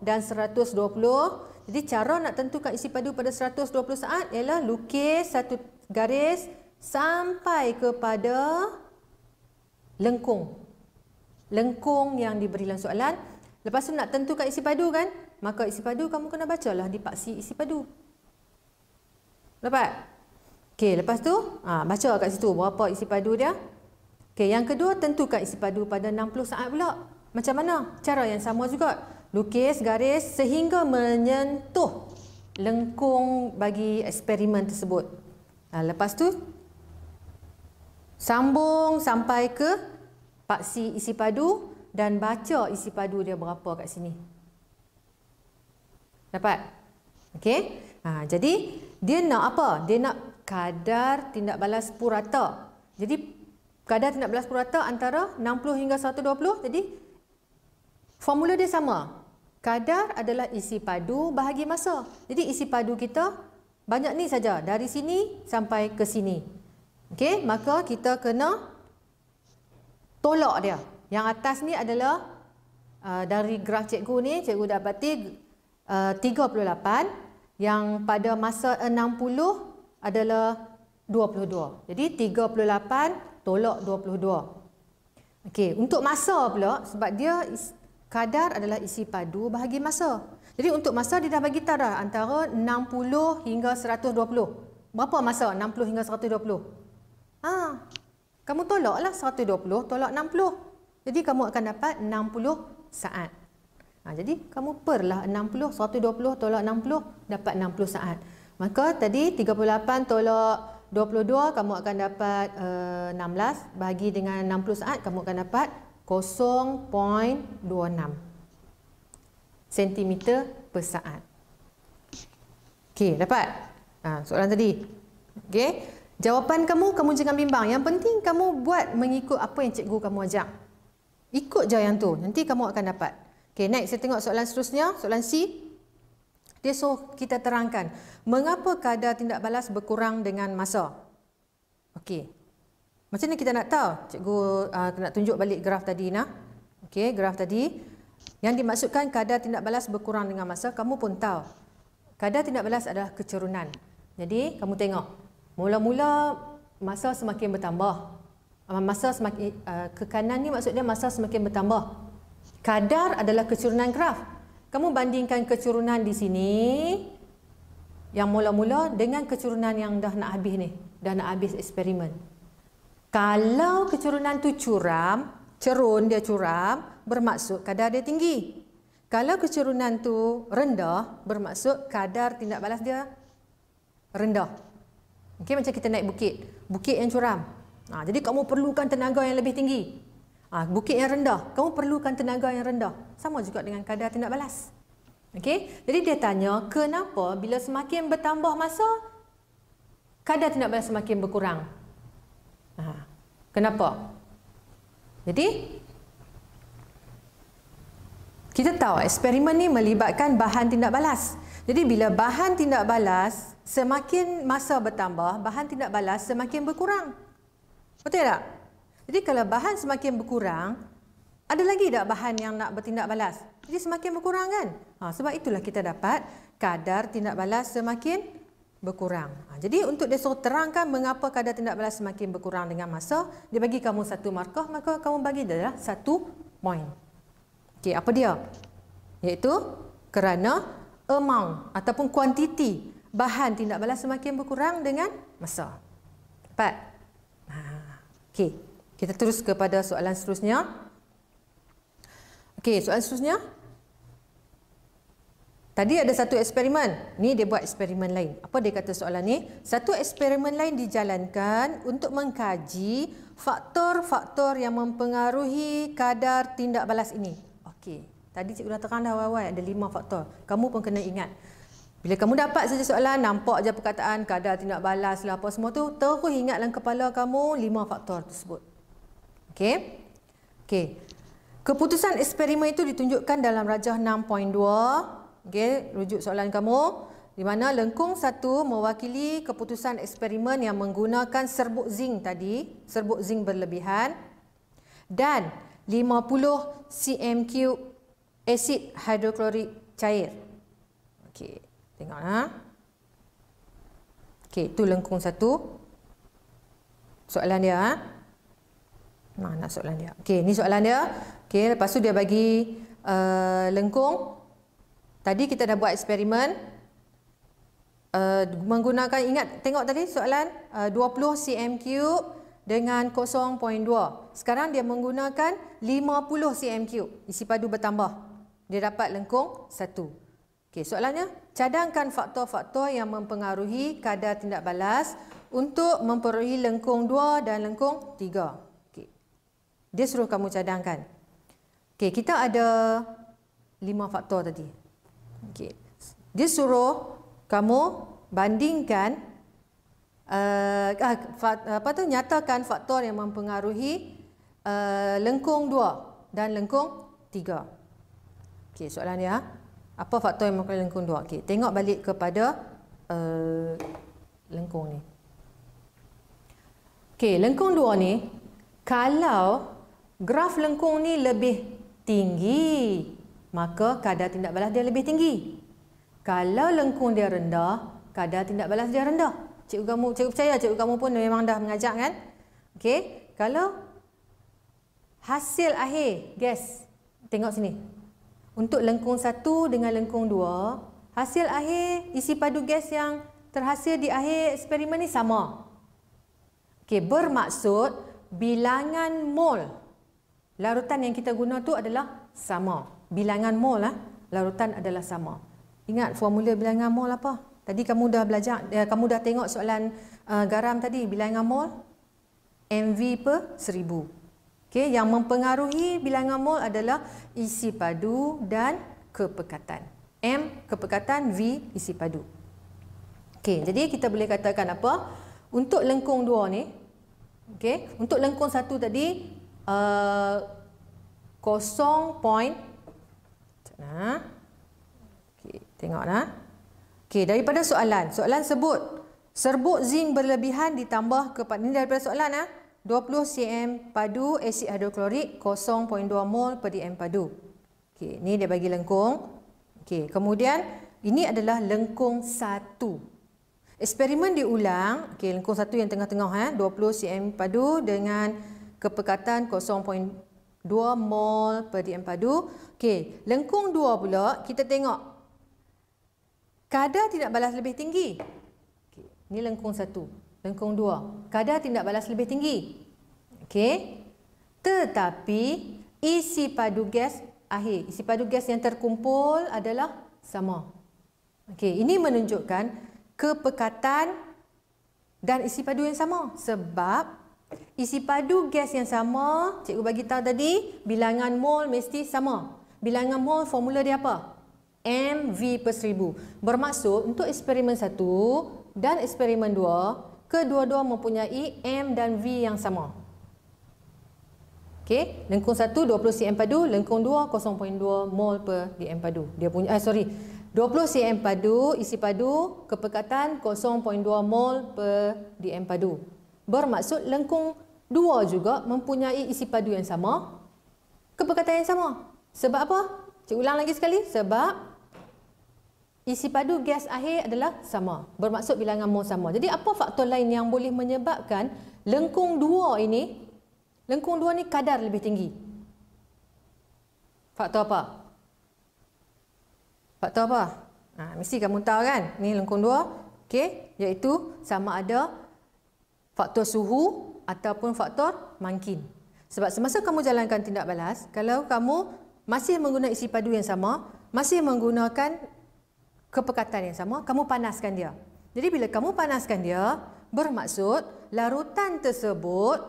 Speaker 1: dan 120 jadi cara nak tentukan isi padu pada 120 saat ialah lukis satu garis sampai kepada lengkung lengkung yang diberi dalam soalan. Lepas tu nak tentukan isi padu kan? Maka isi padu kamu kena baca lah di paksi isi padu. Dapat? Okey, lepas tu ha, baca kat situ berapa isi padu dia. Okey, yang kedua tentukan isi padu pada 60 saat pula. Macam mana? Cara yang sama juga. Lukis garis sehingga menyentuh lengkung bagi eksperimen tersebut. Ha, lepas tu sambung sampai ke paksi isi padu dan baca isi padu dia berapa kat sini. Dapat? Okey. Ha, jadi dia nak apa? Dia nak kadar tindak balas purata. Jadi kadar tindak balas purata antara 60 hingga 120. Jadi formula dia sama. Kadar adalah isi padu bahagi masa. Jadi isi padu kita banyak ni saja dari sini sampai ke sini. Okey, maka kita kena tolak dia. Yang atas ni adalah uh, dari graf cikgu ni, cikgu dapati uh, 38 yang pada masa 60 adalah 22. Jadi 38 tolak 22. Okey, untuk masa pula sebab dia kadar adalah isi padu bahagi masa. Jadi untuk masa dia dah bagi tahu dah antara 60 hingga 120. Berapa masa 60 hingga 120? Ha kamu tolaklah 120, tolak 60. Jadi kamu akan dapat 60 saat. Ha, jadi kamu perlah 60, 120 tolak 60, dapat 60 saat. Maka tadi 38 tolak 22, kamu akan dapat uh, eh, 16. Bahagi dengan 60 saat, kamu akan dapat 0.26 cm per saat. Okey, dapat? Ha, soalan tadi. Okey. Jawapan kamu, kamu jangan bimbang. Yang penting kamu buat mengikut apa yang cikgu kamu ajak. Ikut je yang tu. Nanti kamu akan dapat. Okay, next saya tengok soalan seterusnya. Soalan C. Dia suruh kita terangkan. Mengapa kadar tindak balas berkurang dengan masa? Okey. Macam mana kita nak tahu? Cikgu uh, nak tunjuk balik graf tadi, Nah. Okey, graf tadi. Yang dimaksudkan kadar tindak balas berkurang dengan masa, kamu pun tahu. Kadar tindak balas adalah kecerunan. Jadi, kamu tengok. Mula-mula masa semakin bertambah. Ah, masa semakin uh, ke kanan ni maksudnya masa semakin bertambah. Kadar adalah kecurunan graf. Kamu bandingkan kecurunan di sini yang mula-mula dengan kecurunan yang dah nak habis ni, dah nak habis eksperimen. Kalau kecurunan tu curam, cerun dia curam, bermaksud kadar dia tinggi. Kalau kecurunan tu rendah, bermaksud kadar tindak balas dia rendah. Okey macam kita naik bukit, bukit yang curam. Ha, jadi kamu perlukan tenaga yang lebih tinggi. Ha, bukit yang rendah, kamu perlukan tenaga yang rendah. Sama juga dengan kadar tindak balas. Okey. Jadi dia tanya, kenapa bila semakin bertambah masa kadar tindak balas semakin berkurang? Ha, kenapa? Jadi kita tahu eksperimen ni melibatkan bahan tindak balas. Jadi bila bahan tindak balas Semakin masa bertambah, bahan tindak balas semakin berkurang. Betul tak? Jadi kalau bahan semakin berkurang, ada lagi tak bahan yang nak bertindak balas? Jadi semakin berkurang kan? Ha, sebab itulah kita dapat kadar tindak balas semakin berkurang. Ha, jadi untuk dia suruh terangkan mengapa kadar tindak balas semakin berkurang dengan masa, dia bagi kamu satu markah, maka kamu bagi dia lah satu point. Okey, apa dia? Iaitu kerana amount ataupun kuantiti bahan tindak balas semakin berkurang dengan masa. Empat. Ha, okey, kita terus kepada soalan seterusnya. Okey, soalan seterusnya. Tadi ada satu eksperimen. Ni dia buat eksperimen lain. Apa dia kata soalan ni? Satu eksperimen lain dijalankan untuk mengkaji faktor-faktor yang mempengaruhi kadar tindak balas ini. Okey. Tadi cikgu dah terang dah awal-awal ada lima faktor. Kamu pun kena ingat. Bila kamu dapat saja soalan, nampak saja perkataan, kadar tindak balas, lah, apa semua tu, terus ingat dalam kepala kamu lima faktor tersebut. Okey? Okey. Keputusan eksperimen itu ditunjukkan dalam rajah 6.2. Okey, rujuk soalan kamu. Di mana lengkung satu mewakili keputusan eksperimen yang menggunakan serbuk zinc tadi. Serbuk zinc berlebihan. Dan 50 cm3 asid hidroklorik cair. Okey. Tengok ha. Okey, tu lengkung satu. Soalan dia ha. Mana soalan dia? Okey, ni soalan dia. Okey, lepas tu dia bagi uh, lengkung. Tadi kita dah buat eksperimen uh, menggunakan ingat tengok tadi soalan uh, 20 cm3 dengan 0.2. Sekarang dia menggunakan 50 cm3. Isi padu bertambah. Dia dapat lengkung satu. Okey, soalannya Cadangkan faktor-faktor yang mempengaruhi kadar tindak balas untuk memperoleh lengkung 2 dan lengkung 3. Okey. Dia suruh kamu cadangkan. Okay, kita ada 5 faktor tadi. Okey. Dia suruh kamu bandingkan uh, apa tu nyatakan faktor yang mempengaruhi uh, lengkung 2 dan lengkung 3. Okay, soalan ni ya. Ah apa faktor yang menyebabkan lengkung dua? Okay, tengok balik kepada uh, lengkung ni. Okay, lengkung dua ni, kalau graf lengkung ni lebih tinggi, maka kadar tindak balas dia lebih tinggi. Kalau lengkung dia rendah, kadar tindak balas dia rendah. Cikgu kamu, cikgu percaya cikgu kamu pun memang dah mengajak kan? Okay, kalau hasil akhir, guess, tengok sini, untuk lengkung satu dengan lengkung dua, hasil akhir isi padu gas yang terhasil di akhir eksperimen ini sama. Okey, bermaksud bilangan mol larutan yang kita guna tu adalah sama. Bilangan mol lah, larutan adalah sama. Ingat formula bilangan mol apa? Tadi kamu dah belajar, eh, kamu dah tengok soalan uh, garam tadi bilangan mol MV per seribu. Okay, yang mempengaruhi bilangan mol adalah isi padu dan kepekatan. M kepekatan, V isi padu. Okay, jadi kita boleh katakan apa? Untuk lengkung dua ni, okay. untuk lengkung satu tadi a uh, okay, tengok tengoklah. Okay, daripada soalan, soalan sebut serbuk zinc berlebihan ditambah kepada ini daripada soalan ah. 20 cm padu asid hidroklorik 0.2 mol per dm padu. Okey, ni dia bagi lengkung. Okey, kemudian ini adalah lengkung satu. Eksperimen diulang, okey lengkung satu yang tengah-tengah ha. Eh, 20 cm padu dengan kepekatan 0.2 mol per dm padu. Okey, lengkung dua pula kita tengok kadar tidak balas lebih tinggi. Okey, ni lengkung satu. Lengkung dua, Kadar tindak balas lebih tinggi. Okey. Tetapi isi padu gas akhir, isi padu gas yang terkumpul adalah sama. Okey, ini menunjukkan kepekatan dan isi padu yang sama sebab isi padu gas yang sama, cikgu bagi tahu tadi, bilangan mol mesti sama. Bilangan mol formula dia apa? MV per seribu Bermaksud untuk eksperimen satu dan eksperimen dua kedua-dua mempunyai M dan V yang sama. Okey, lengkung 1 20 cm padu, lengkung 2 0.2 mol per dm padu. Dia punya eh sorry, 20 cm padu isi padu kepekatan 0.2 mol per dm padu. Bermaksud lengkung 2 juga mempunyai isi padu yang sama, kepekatan yang sama. Sebab apa? Cik ulang lagi sekali. Sebab isi padu gas akhir adalah sama. Bermaksud bilangan mol sama. Jadi apa faktor lain yang boleh menyebabkan lengkung dua ini, lengkung dua ni kadar lebih tinggi? Faktor apa? Faktor apa? Ha, mesti kamu tahu kan? Ini lengkung dua. okay? iaitu sama ada faktor suhu ataupun faktor mangkin. Sebab semasa kamu jalankan tindak balas, kalau kamu masih menggunakan isi padu yang sama, masih menggunakan kepekatan yang sama, kamu panaskan dia. Jadi bila kamu panaskan dia, bermaksud larutan tersebut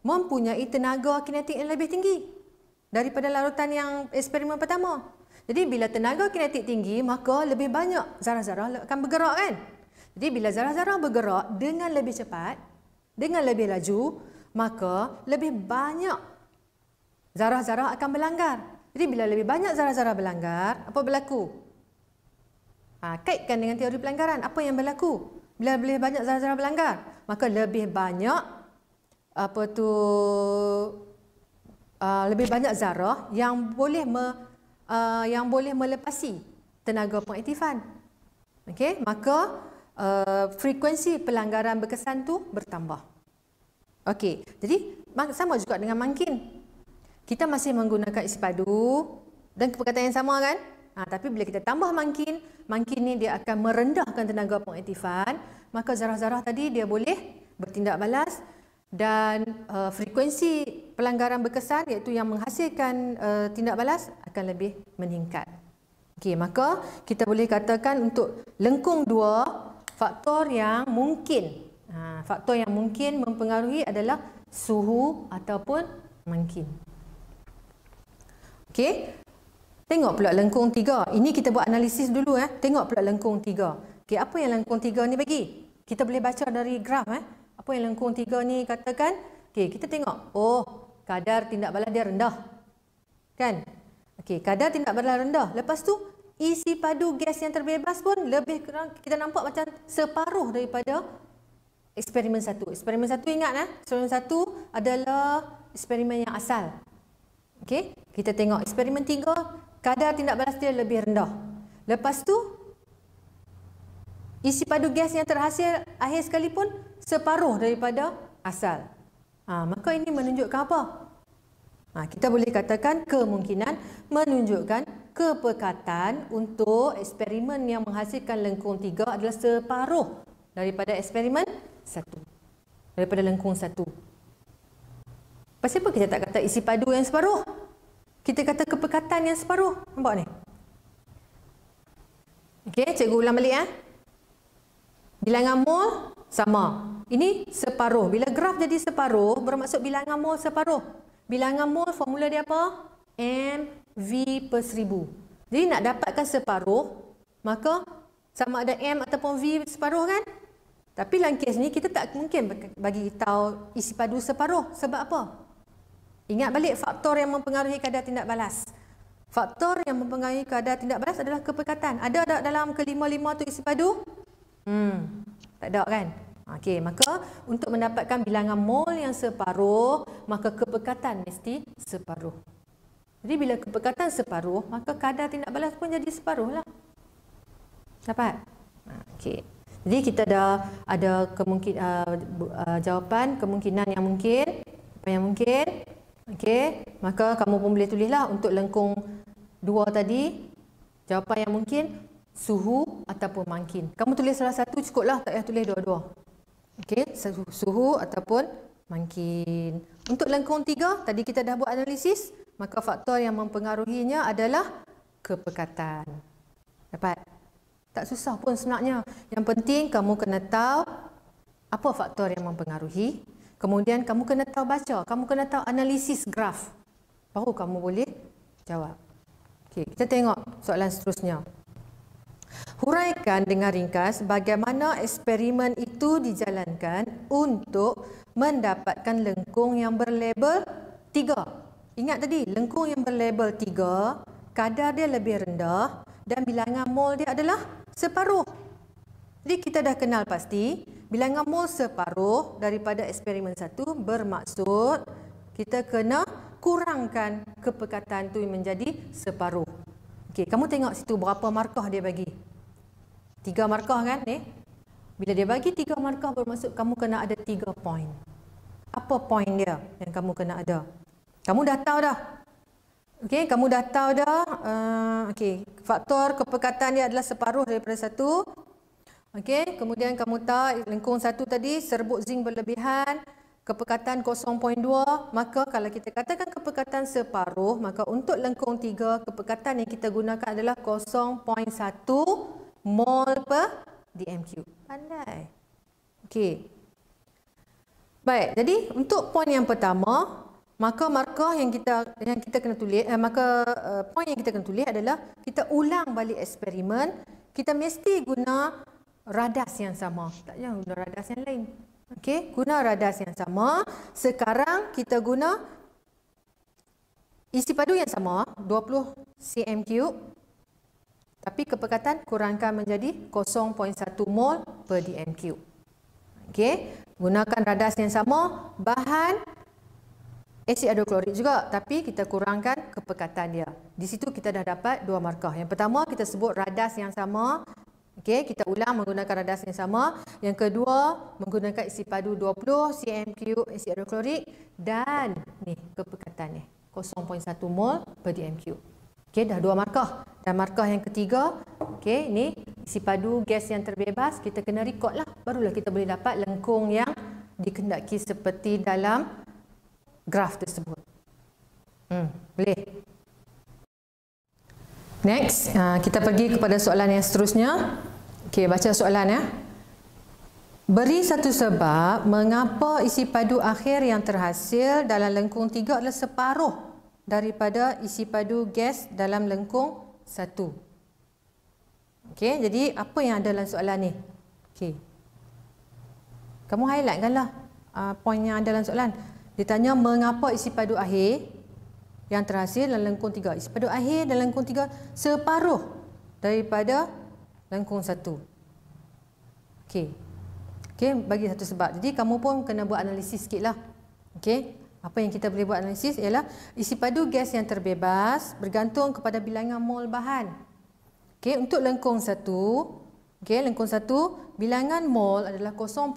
Speaker 1: mempunyai tenaga kinetik yang lebih tinggi daripada larutan yang eksperimen pertama. Jadi bila tenaga kinetik tinggi, maka lebih banyak zarah-zarah akan bergerak kan? Jadi bila zarah-zarah bergerak dengan lebih cepat, dengan lebih laju, maka lebih banyak zarah-zarah akan berlanggar. Jadi bila lebih banyak zarah-zarah berlanggar, apa berlaku? Ha, kaitkan dengan teori pelanggaran. Apa yang berlaku? Bila lebih banyak zara-zara melanggar, maka lebih banyak apa tu uh, lebih banyak zara yang boleh me, uh, yang boleh melepasi tenaga pengaktifan. Okey, maka uh, frekuensi pelanggaran berkesan tu bertambah. Okey, jadi sama juga dengan mangkin. Kita masih menggunakan isi padu dan perkataan yang sama kan? Ha, tapi bila kita tambah mangkin, mangkin ni dia akan merendahkan tenaga pengaktifan, maka zarah-zarah tadi dia boleh bertindak balas dan uh, frekuensi pelanggaran berkesan iaitu yang menghasilkan uh, tindak balas akan lebih meningkat. Okey, maka kita boleh katakan untuk lengkung dua, faktor yang mungkin ha, faktor yang mungkin mempengaruhi adalah suhu ataupun mangkin. Okey, Tengok pula lengkung tiga. Ini kita buat analisis dulu. Eh. Tengok pula lengkung tiga. Okay, apa yang lengkung tiga ni bagi? Kita boleh baca dari graf. Eh. Apa yang lengkung tiga ni katakan? Okay, kita tengok. Oh, kadar tindak balas dia rendah. Kan? Okay, kadar tindak balas rendah. Lepas tu, isi padu gas yang terbebas pun lebih kurang kita nampak macam separuh daripada eksperimen satu. Eksperimen satu ingat. Eh. Eksperimen satu adalah eksperimen yang asal. Okay, kita tengok eksperimen tiga kadar tindak balas dia lebih rendah. Lepas tu isi padu gas yang terhasil akhir sekali pun separuh daripada asal. Ha, maka ini menunjukkan apa? Ha, kita boleh katakan kemungkinan menunjukkan kepekatan untuk eksperimen yang menghasilkan lengkung tiga adalah separuh daripada eksperimen satu. Daripada lengkung satu. Pasal apa kita tak kata isi padu yang separuh? Kita kata kepekatan yang separuh. Nampak ni? Okey, cikgu ulang balik. Eh? Bilangan mol sama. Ini separuh. Bila graf jadi separuh, bermaksud bilangan mol separuh. Bilangan mol, formula dia apa? MV per seribu. Jadi nak dapatkan separuh, maka sama ada M ataupun V separuh kan? Tapi dalam kes ni, kita tak mungkin bagi tahu isi padu separuh. Sebab apa? Ingat balik faktor yang mempengaruhi kadar tindak balas. Faktor yang mempengaruhi kadar tindak balas adalah kepekatan. Ada tak dalam kelima-lima tu isi padu? Hmm, tak ada kan? Okey, maka untuk mendapatkan bilangan mol yang separuh, maka kepekatan mesti separuh. Jadi bila kepekatan separuh, maka kadar tindak balas pun jadi separuh lah. Dapat? Okey. Jadi kita dah ada kemungkinan uh, uh, jawapan kemungkinan yang mungkin apa yang mungkin Okey, maka kamu pun boleh tulislah untuk lengkung dua tadi. Jawapan yang mungkin, suhu ataupun mangkin. Kamu tulis salah satu cukuplah, tak payah tulis dua-dua. Okey, suhu, suhu ataupun mangkin. Untuk lengkung tiga, tadi kita dah buat analisis. Maka faktor yang mempengaruhinya adalah kepekatan. Dapat? Tak susah pun sebenarnya. Yang penting kamu kena tahu apa faktor yang mempengaruhi Kemudian kamu kena tahu baca, kamu kena tahu analisis graf. Baru kamu boleh jawab. Okey, kita tengok soalan seterusnya. Huraikan dengan ringkas bagaimana eksperimen itu dijalankan untuk mendapatkan lengkung yang berlabel 3. Ingat tadi, lengkung yang berlabel 3, kadar dia lebih rendah dan bilangan mol dia adalah separuh jadi kita dah kenal pasti bilangan mol separuh daripada eksperimen satu bermaksud kita kena kurangkan kepekatan tu menjadi separuh. Okey, kamu tengok situ berapa markah dia bagi? Tiga markah kan ni? Bila dia bagi tiga markah bermaksud kamu kena ada tiga poin. Apa poin dia yang kamu kena ada? Kamu dah tahu dah. Okey, kamu dah tahu dah. Uh, Okey, faktor kepekatan dia adalah separuh daripada satu. Okey, kemudian kamu tahu lengkung satu tadi serbuk zinc berlebihan, kepekatan 0.2, maka kalau kita katakan kepekatan separuh, maka untuk lengkung tiga kepekatan yang kita gunakan adalah 0.1 mol per dm cube. Pandai. Okey. Baik, jadi untuk poin yang pertama, maka markah yang kita yang kita kena tulis, eh, maka uh, eh, poin yang kita kena tulis adalah kita ulang balik eksperimen, kita mesti guna radas yang sama. Tak jangan guna radas yang lain. Okey, guna radas yang sama. Sekarang kita guna isi padu yang sama, 20 cm3. Tapi kepekatan kurangkan menjadi 0.1 mol per dm3. Okey, gunakan radas yang sama, bahan asid hidroklorik juga tapi kita kurangkan kepekatan dia. Di situ kita dah dapat dua markah. Yang pertama kita sebut radas yang sama Okey, kita ulang menggunakan radas yang sama. Yang kedua, menggunakan isi padu 20 cm3 asid hidroklorik dan ni kepekatan ni 0.1 mol per dm3. Okey, dah dua markah. Dan markah yang ketiga, okey, ni isi padu gas yang terbebas kita kena lah, Barulah kita boleh dapat lengkung yang dikendaki seperti dalam graf tersebut. Hmm, boleh. Next, uh, kita pergi kepada soalan yang seterusnya. Okey, baca soalan ya. Beri satu sebab mengapa isi padu akhir yang terhasil dalam lengkung tiga adalah separuh daripada isi padu gas dalam lengkung satu. Okey, jadi apa yang ada dalam soalan ni? Okey. Kamu highlightkanlah uh, poin yang ada dalam soalan. Dia tanya mengapa isi padu akhir yang terakhir dalam lengkung tiga. Pada akhir dalam lengkung tiga, separuh daripada lengkung satu. Okey. Okey, bagi satu sebab. Jadi, kamu pun kena buat analisis sikitlah. Okey. Apa yang kita boleh buat analisis ialah isi padu gas yang terbebas bergantung kepada bilangan mol bahan. Okey, untuk lengkung satu, okey, lengkung satu, bilangan mol adalah 0.2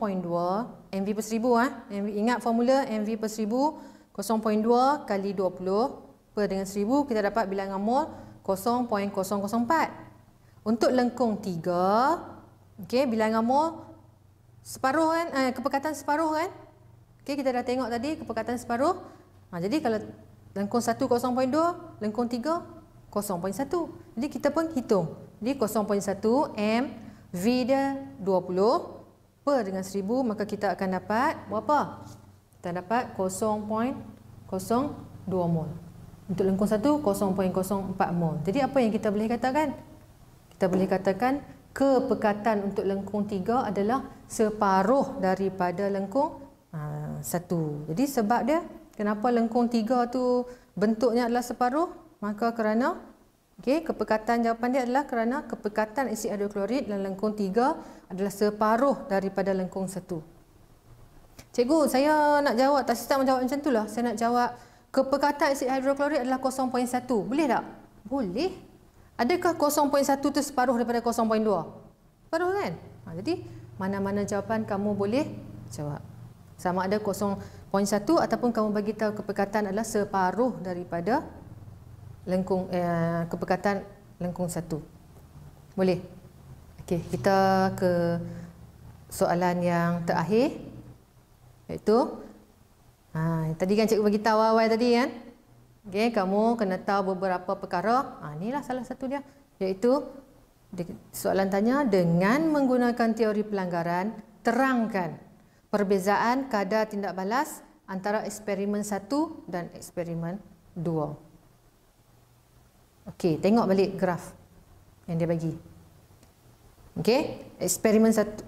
Speaker 1: MV per seribu. Ha? Ah. MV, ingat formula MV per seribu 0.2 kali 20 per dengan 1000 kita dapat bilangan mol 0.004. Untuk lengkung 3, okey bilangan mol separuh kan eh, kepekatan separuh kan? Okey kita dah tengok tadi kepekatan separuh. Ha, jadi kalau lengkung 1 0.2, lengkung 3 0.1. Jadi kita pun hitung. Jadi 0.1 m v dia 20 per dengan 1000 maka kita akan dapat berapa? terdapat 0.02 mol. Untuk lengkung satu 0.04 mol. Jadi apa yang kita boleh katakan? Kita boleh katakan kepekatan untuk lengkung tiga adalah separuh daripada lengkung ah, satu. Jadi sebab dia kenapa lengkung tiga tu bentuknya adalah separuh? Maka kerana okay, kepekatan jawapan dia adalah kerana kepekatan asid hidroklorid dalam lengkung tiga adalah separuh daripada lengkung satu. Cikgu, saya nak jawab, tak sistem jawab macam itulah. Saya nak jawab, keperkataan asid hidroklorik adalah 0.1. Boleh tak? Boleh. Adakah 0.1 tu separuh daripada 0.2? Separuh kan? Ha, jadi, mana-mana jawapan kamu boleh jawab. Sama ada 0.1 ataupun kamu bagi tahu keperkataan adalah separuh daripada lengkung eh, keperkataan lengkung satu. Boleh? Okey, kita ke soalan yang terakhir. Iaitu ha, tadi kan cikgu bagi tahu awal tadi kan. Okey, kamu kena tahu beberapa perkara. Ha, inilah salah satu dia. Iaitu soalan tanya dengan menggunakan teori pelanggaran terangkan perbezaan kadar tindak balas antara eksperimen satu dan eksperimen dua. Okey, tengok balik graf yang dia bagi. Okey, eksperimen satu.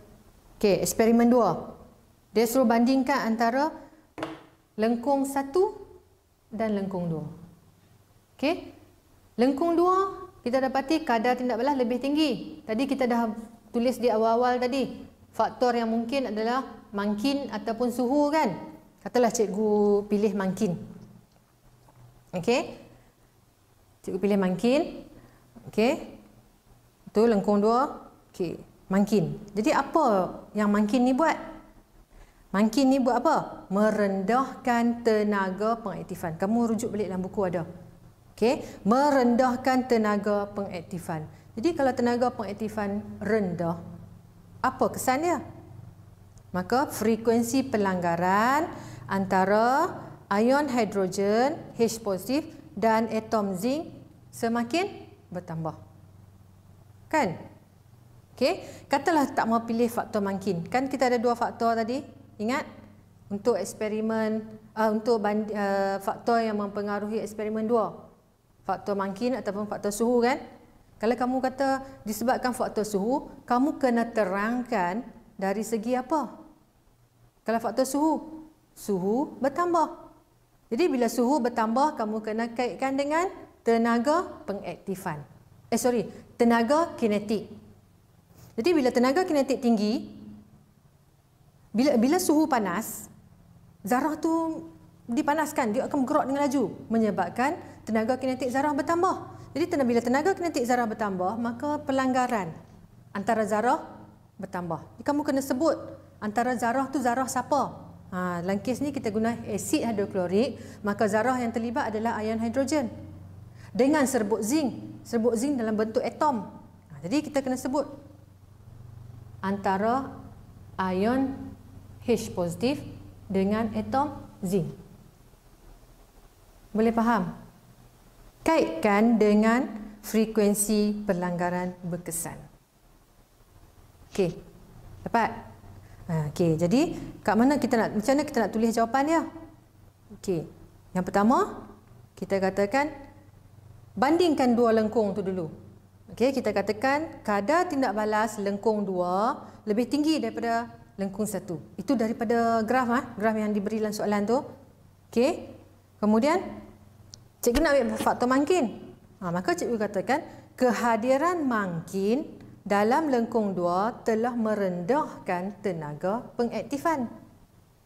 Speaker 1: Okey, eksperimen dua. Dia suruh bandingkan antara lengkung satu dan lengkung dua. Okey. Lengkung dua, kita dapati kadar tindak balas lebih tinggi. Tadi kita dah tulis di awal-awal tadi. Faktor yang mungkin adalah mangkin ataupun suhu kan. Katalah cikgu pilih mangkin. Okey. Cikgu pilih mangkin. Okey. Itu lengkung dua. Okey. Mangkin. Jadi apa yang mangkin ni buat? Monkey ni buat apa? Merendahkan tenaga pengaktifan. Kamu rujuk balik dalam buku ada. okay? merendahkan tenaga pengaktifan. Jadi kalau tenaga pengaktifan rendah, apa kesan dia? Maka frekuensi pelanggaran antara ion hidrogen H positif dan atom zinc semakin bertambah. Kan? Okay? katalah tak mau pilih faktor mungkin. Kan kita ada dua faktor tadi, Ingat untuk eksperimen uh, untuk band, uh, faktor yang mempengaruhi eksperimen dua Faktor mangkin ataupun faktor suhu kan? Kalau kamu kata disebabkan faktor suhu, kamu kena terangkan dari segi apa? Kalau faktor suhu, suhu bertambah. Jadi bila suhu bertambah, kamu kena kaitkan dengan tenaga pengaktifan. Eh sorry, tenaga kinetik. Jadi bila tenaga kinetik tinggi, bila bila suhu panas zarah tu dipanaskan dia akan bergerak dengan laju menyebabkan tenaga kinetik zarah bertambah jadi bila tenaga kinetik zarah bertambah maka pelanggaran antara zarah bertambah kamu kena sebut antara zarah tu zarah siapa ha dalam kes ni kita guna asid hidroklorik maka zarah yang terlibat adalah ion hidrogen dengan serbuk zinc serbuk zinc dalam bentuk atom ha, jadi kita kena sebut antara ion H positif dengan atom zinc. Boleh faham? Kaitkan dengan frekuensi pelanggaran berkesan. Okey. Dapat? Ha, okey. Jadi, kat mana kita nak, macam mana kita nak tulis jawapan dia? Okey. Yang pertama, kita katakan, bandingkan dua lengkung tu dulu. Okey. Kita katakan, kadar tindak balas lengkung dua lebih tinggi daripada lengkung satu. Itu daripada graf ah, graf yang diberi dalam soalan tu. Okey. Kemudian cikgu nak ambil faktor mangkin. Ha, maka cikgu katakan kehadiran mangkin dalam lengkung dua telah merendahkan tenaga pengaktifan.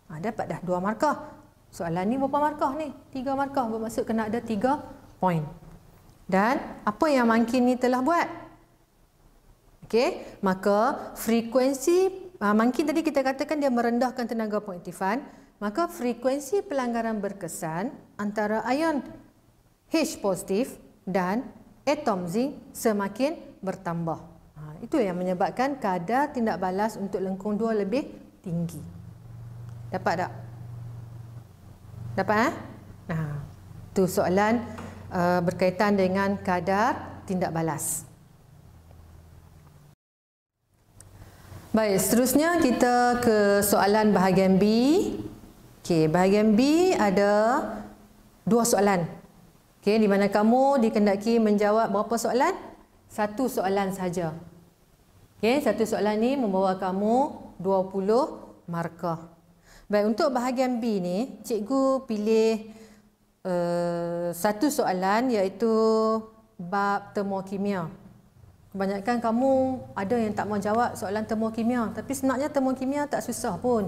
Speaker 1: Ha, dapat dah dua markah. Soalan ni berapa markah ni? tiga markah bermaksud kena ada tiga poin. Dan apa yang mangkin ni telah buat? Okey, maka frekuensi uh, ah, mungkin tadi kita katakan dia merendahkan tenaga pengaktifan, maka frekuensi pelanggaran berkesan antara ion H positif dan atom zinc semakin bertambah. Ha, itu yang menyebabkan kadar tindak balas untuk lengkung dua lebih tinggi. Dapat tak? Dapat eh? Nah, tu soalan uh, berkaitan dengan kadar tindak balas. Baik, seterusnya kita ke soalan bahagian B. Okey, bahagian B ada dua soalan. Okey, di mana kamu dikendaki menjawab berapa soalan? Satu soalan saja. Okey, satu soalan ni membawa kamu 20 markah. Baik, untuk bahagian B ni, cikgu pilih uh, satu soalan iaitu bab termokimia. kimia. Kebanyakan kamu ada yang tak mau jawab soalan temu kimia, Tapi sebenarnya kimia tak susah pun.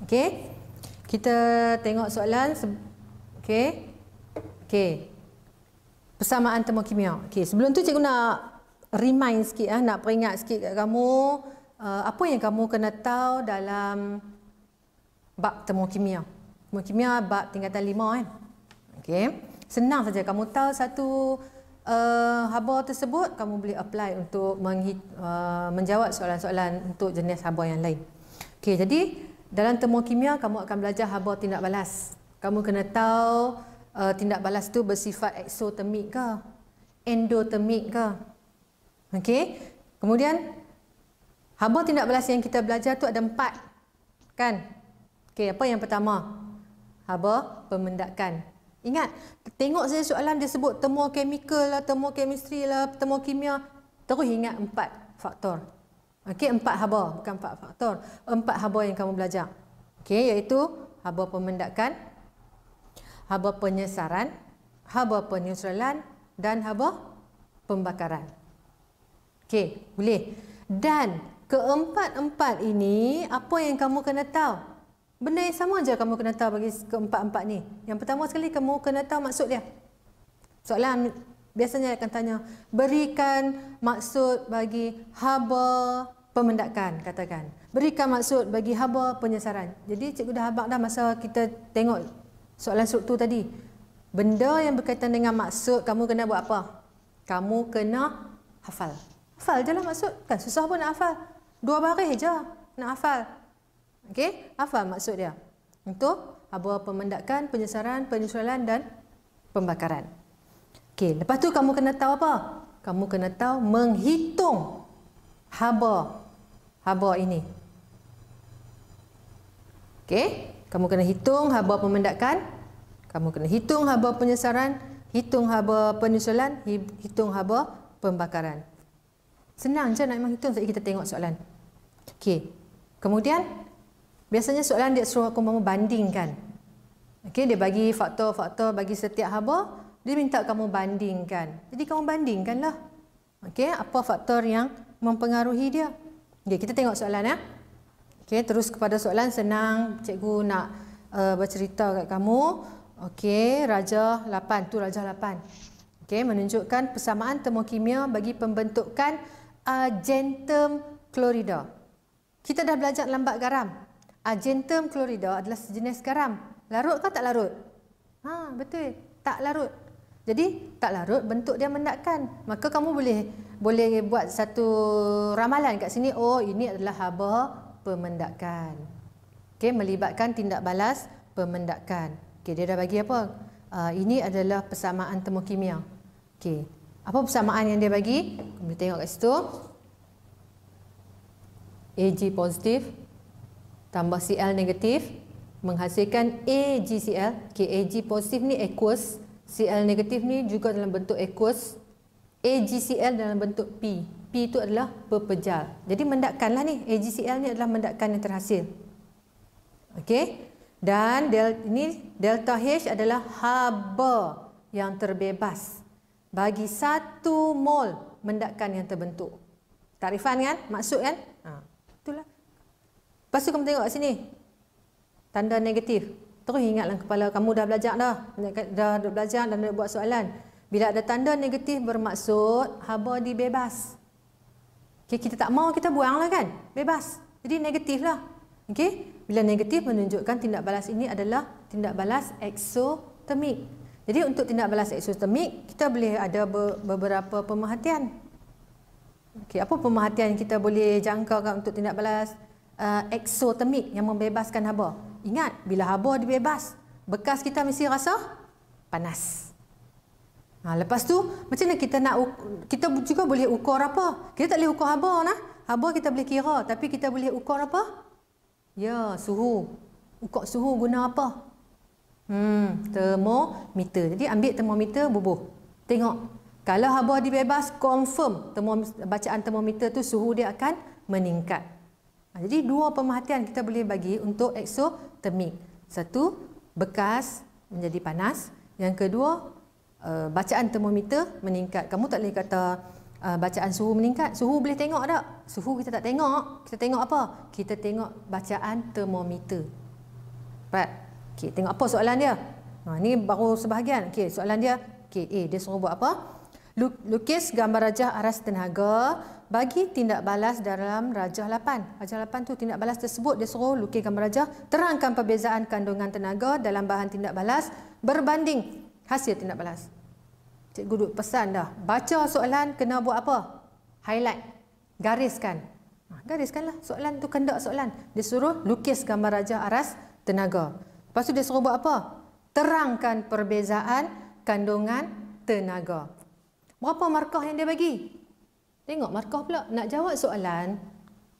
Speaker 1: Okey? Kita tengok soalan. Se- Okey? Okey. Persamaan kimia. Okey, sebelum tu cikgu nak remind sikit, eh, nak peringat sikit kat kamu. Eh, apa yang kamu kena tahu dalam bab Temu kimia bab tingkatan lima kan? Okey. Senang saja kamu tahu satu Uh, eh, habar tersebut kamu boleh apply untuk uh, menjawab soalan-soalan untuk jenis habar yang lain. Okey, jadi dalam temu kimia kamu akan belajar habar tindak balas. Kamu kena tahu uh, tindak balas tu bersifat eksotermik ke endotermik ke. Okey. Kemudian habar tindak balas yang kita belajar tu ada empat. Kan? Okey, apa yang pertama? Habar pemendakan. Ingat, tengok saya soalan dia sebut temu termokemikal lah, temu termokemistri lah, temu kimia. Terus ingat empat faktor. Okey, empat haba, bukan empat faktor. Empat haba yang kamu belajar. Okey, iaitu haba pemendakan, haba penyesaran, haba penyusulan dan haba pembakaran. Okey, boleh. Dan keempat-empat ini apa yang kamu kena tahu? Benda yang sama aja kamu kena tahu bagi keempat-empat ni. Yang pertama sekali kamu kena tahu maksud dia. Soalan biasanya akan tanya, berikan maksud bagi haba pemendakan, katakan. Berikan maksud bagi haba penyesaran. Jadi cikgu dah habak dah masa kita tengok soalan struktur tadi. Benda yang berkaitan dengan maksud, kamu kena buat apa? Kamu kena hafal. Hafal je lah maksud. Kan susah pun nak hafal. Dua baris je nak hafal. Okey, apa maksud dia? Itu apa pemendakan, penyesaran, penyesuaian dan pembakaran. Okey, lepas tu kamu kena tahu apa? Kamu kena tahu menghitung haba haba ini. Okey, kamu kena hitung haba pemendakan, kamu kena hitung haba penyesaran, hitung haba penyesuaian, hitung haba pembakaran. Senang je nak menghitung sebab kita tengok soalan. Okey. Kemudian Biasanya soalan dia suruh aku membandingkan. okay dia bagi faktor-faktor bagi setiap haba, dia minta kamu bandingkan. Jadi kamu bandingkanlah. okay apa faktor yang mempengaruhi dia? Okey, kita tengok soalan ya. Okey, terus kepada soalan senang, cikgu nak uh, bercerita kepada kamu. okay raja 8, tu raja 8. okay menunjukkan persamaan termokimia bagi pembentukan uh, agentum klorida. Kita dah belajar lambat garam, Argentum Chlorida adalah sejenis garam. Larut ke tak larut? Ha, betul. Tak larut. Jadi tak larut bentuk dia mendakan. Maka kamu boleh boleh buat satu ramalan kat sini. Oh, ini adalah haba pemendakan. Okey, melibatkan tindak balas pemendakan. Okey, dia dah bagi apa? Uh, ini adalah persamaan termokimia. Okey. Apa persamaan yang dia bagi? Kita tengok kat situ. Ag positif tambah Cl negatif menghasilkan AgCl. KAg positif ni aqueous, Cl negatif ni juga dalam bentuk aqueous. AgCl dalam bentuk P. P itu adalah pepejal. Jadi mendakkanlah ni AgCl ni adalah mendakkan yang terhasil. Okey. Dan del, ini delta H adalah haba yang terbebas bagi satu mol mendakkan yang terbentuk. Tarifan kan? Maksud kan? Lepas tu kamu tengok kat sini. Tanda negatif. Terus ingatlah kepala kamu dah belajar dah. Dah, dah belajar dan dah buat soalan. Bila ada tanda negatif bermaksud haba dibebas. Okay, kita tak mau kita buanglah kan. Bebas. Jadi negatif lah. Okay? Bila negatif menunjukkan tindak balas ini adalah tindak balas eksotermik. Jadi untuk tindak balas eksotermik, kita boleh ada beberapa pemerhatian. Okay, apa pemerhatian kita boleh jangka kan untuk tindak balas uh, eksotermik yang membebaskan haba. Ingat, bila haba dibebas, bekas kita mesti rasa panas. Ha, lepas tu, macam mana kita nak kita juga boleh ukur apa? Kita tak boleh ukur haba nah. Haba kita boleh kira, tapi kita boleh ukur apa? Ya, suhu. Ukur suhu guna apa? Hmm, termometer. Jadi ambil termometer bubuh. Tengok. Kalau haba dibebas, confirm termometer bacaan termometer tu suhu dia akan meningkat. Ha, jadi dua pemerhatian kita boleh bagi untuk eksotermik. Satu, bekas menjadi panas. Yang kedua, eh, bacaan termometer meningkat. Kamu tak boleh kata eh, bacaan suhu meningkat. Suhu boleh tengok tak? Suhu kita tak tengok. Kita tengok apa? Kita tengok bacaan termometer. Nampak? Okay, tengok apa soalan dia? Ha, ini baru sebahagian. Okay, soalan dia, okay, A, dia suruh buat apa? Lukis gambar rajah aras tenaga bagi tindak balas dalam Rajah 8. Rajah 8 tu tindak balas tersebut dia suruh lukis gambar rajah, terangkan perbezaan kandungan tenaga dalam bahan tindak balas berbanding hasil tindak balas. Cikgu duk pesan dah, baca soalan kena buat apa? Highlight, gariskan. Ha, gariskanlah soalan tu kendak soalan. Dia suruh lukis gambar rajah aras tenaga. Lepas tu dia suruh buat apa? Terangkan perbezaan kandungan tenaga. Berapa markah yang dia bagi? Tengok markah pula. Nak jawab soalan,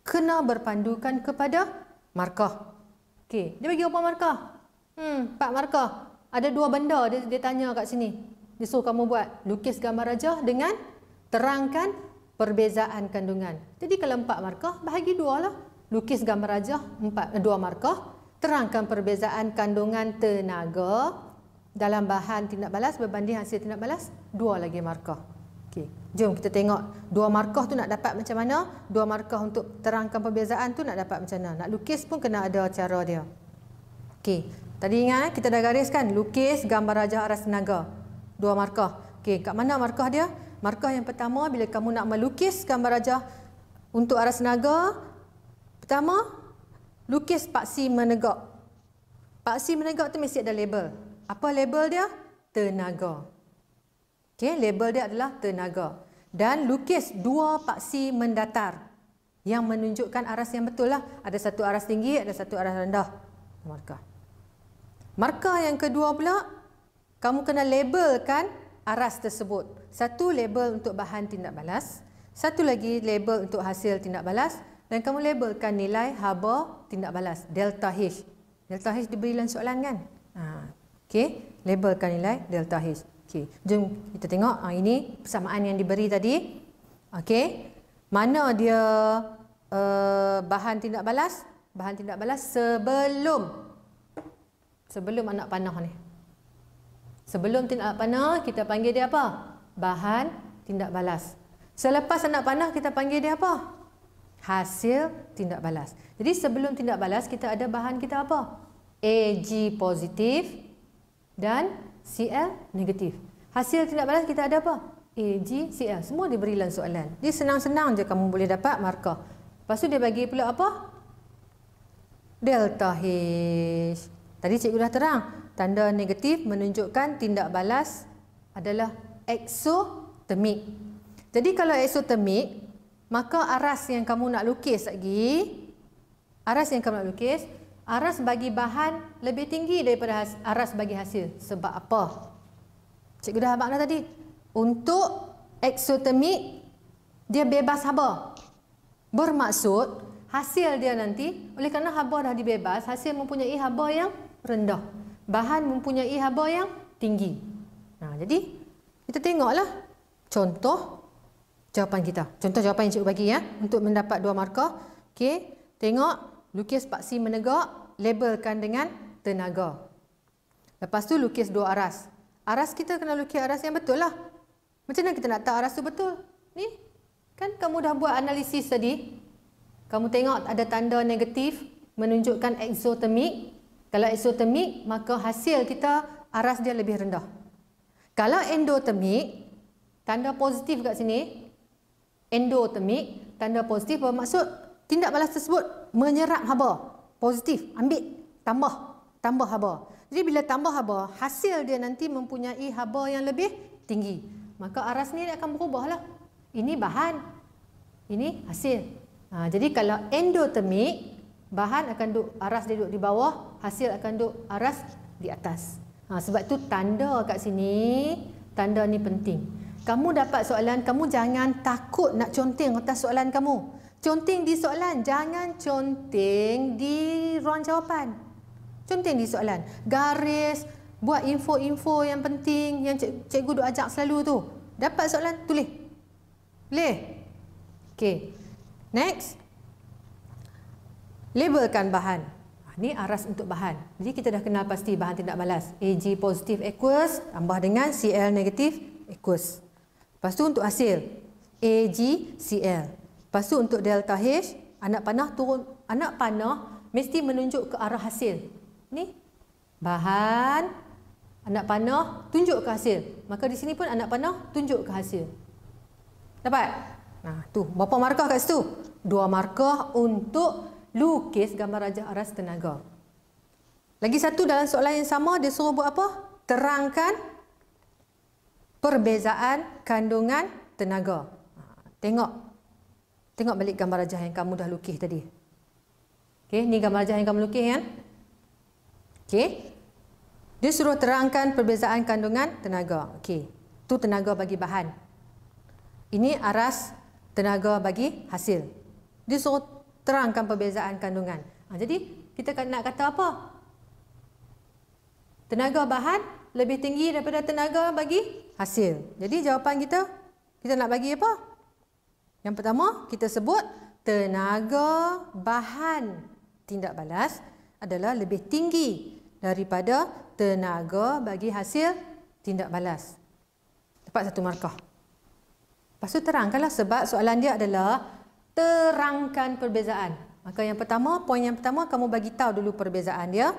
Speaker 1: kena berpandukan kepada markah. Okey, dia bagi apa markah? Hmm, empat markah. Ada dua benda dia, dia tanya kat sini. Dia suruh kamu buat lukis gambar raja dengan terangkan perbezaan kandungan. Jadi kalau empat markah, bahagi dua lah. Lukis gambar raja, empat, eh, dua markah. Terangkan perbezaan kandungan tenaga dalam bahan tindak balas berbanding hasil tindak balas. Dua lagi markah. Okey, jom kita tengok dua markah tu nak dapat macam mana? Dua markah untuk terangkan perbezaan tu nak dapat macam mana? Nak lukis pun kena ada cara dia. Okey, tadi ingat eh, kita dah gariskan lukis gambar Raja Aras Naga. Dua markah. Okey, kat mana markah dia? Markah yang pertama bila kamu nak melukis gambar Raja untuk Aras Naga, pertama lukis paksi menegak. Paksi menegak tu mesti ada label. Apa label dia? Tenaga. Okay, label dia adalah tenaga. Dan lukis dua paksi mendatar yang menunjukkan aras yang betul lah. Ada satu aras tinggi, ada satu aras rendah. Markah. Markah yang kedua pula, kamu kena labelkan aras tersebut. Satu label untuk bahan tindak balas, satu lagi label untuk hasil tindak balas dan kamu labelkan nilai haba tindak balas, delta H. Delta H diberi dalam soalan kan? Ha. Okey, labelkan nilai delta H. Okey, jom kita tengok. Ha, ini persamaan yang diberi tadi. Okey, mana dia uh, bahan tindak balas? Bahan tindak balas sebelum sebelum anak panah ni. Sebelum tindak panah, kita panggil dia apa? Bahan tindak balas. Selepas anak panah, kita panggil dia apa? Hasil tindak balas. Jadi sebelum tindak balas, kita ada bahan kita apa? AG positif dan CL negatif. Hasil tindak balas kita ada apa? A, CL. Semua diberi dalam soalan. Jadi senang-senang je kamu boleh dapat markah. Lepas tu dia bagi pula apa? Delta H. Tadi cikgu dah terang. Tanda negatif menunjukkan tindak balas adalah exotermik. Jadi kalau exotermik, maka aras yang kamu nak lukis lagi, aras yang kamu nak lukis, aras bagi bahan lebih tinggi daripada aras bagi hasil. Sebab apa? Cikgu dah makna tadi. Untuk eksotermik, dia bebas haba. Bermaksud, hasil dia nanti, oleh kerana haba dah dibebas, hasil mempunyai haba yang rendah. Bahan mempunyai haba yang tinggi. Nah, Jadi, kita tengoklah contoh jawapan kita. Contoh jawapan yang cikgu bagi ya. Untuk mendapat dua markah. Okey, Tengok lukis paksi menegak labelkan dengan tenaga. Lepas tu lukis dua aras. Aras kita kena lukis aras yang betul lah. Macam mana kita nak tahu aras tu betul? Ni, kan kamu dah buat analisis tadi. Kamu tengok ada tanda negatif menunjukkan eksotermik. Kalau eksotermik, maka hasil kita aras dia lebih rendah. Kalau endotermik, tanda positif kat sini. Endotermik, tanda positif bermaksud tindak balas tersebut menyerap haba. Positif, ambil, tambah, tambah haba. Jadi bila tambah haba, hasil dia nanti mempunyai haba yang lebih tinggi. Maka aras ni akan akan berubahlah. Ini bahan, ini hasil. Ha, jadi kalau endotermik, bahan akan duduk aras dia duduk di bawah, hasil akan duduk aras di atas. Ha, sebab tu tanda kat sini, tanda ni penting. Kamu dapat soalan, kamu jangan takut nak conteng atas soalan Kamu. Conteng di soalan, jangan conteng di ruang jawapan. Conteng di soalan, garis, buat info-info yang penting yang cik, cikgu duk ajak selalu tu. Dapat soalan, tulis. Boleh? Okey. Next. Labelkan bahan. Ini ah, aras untuk bahan. Jadi kita dah kenal pasti bahan tindak balas. AG positif equals tambah dengan CL negatif equals. Lepas tu untuk hasil. AG, CL. Lepas tu untuk delta H, anak panah turun, anak panah mesti menunjuk ke arah hasil. Ni bahan anak panah tunjuk ke hasil. Maka di sini pun anak panah tunjuk ke hasil. Dapat? Nah, tu berapa markah kat situ? Dua markah untuk lukis gambar raja aras tenaga. Lagi satu dalam soalan yang sama dia suruh buat apa? Terangkan perbezaan kandungan tenaga. Tengok Tengok balik gambar rajah yang kamu dah lukis tadi. Okey, ni gambar rajah yang kamu lukis kan? Okey. Dia suruh terangkan perbezaan kandungan tenaga. Okey. Tu tenaga bagi bahan. Ini aras tenaga bagi hasil. Dia suruh terangkan perbezaan kandungan. Ha, jadi kita kan nak kata apa? Tenaga bahan lebih tinggi daripada tenaga bagi hasil. Jadi jawapan kita kita nak bagi apa? Yang pertama kita sebut tenaga bahan tindak balas adalah lebih tinggi daripada tenaga bagi hasil tindak balas. Dapat satu markah. Lepas tu terangkanlah sebab soalan dia adalah terangkan perbezaan. Maka yang pertama, poin yang pertama kamu bagi tahu dulu perbezaan dia.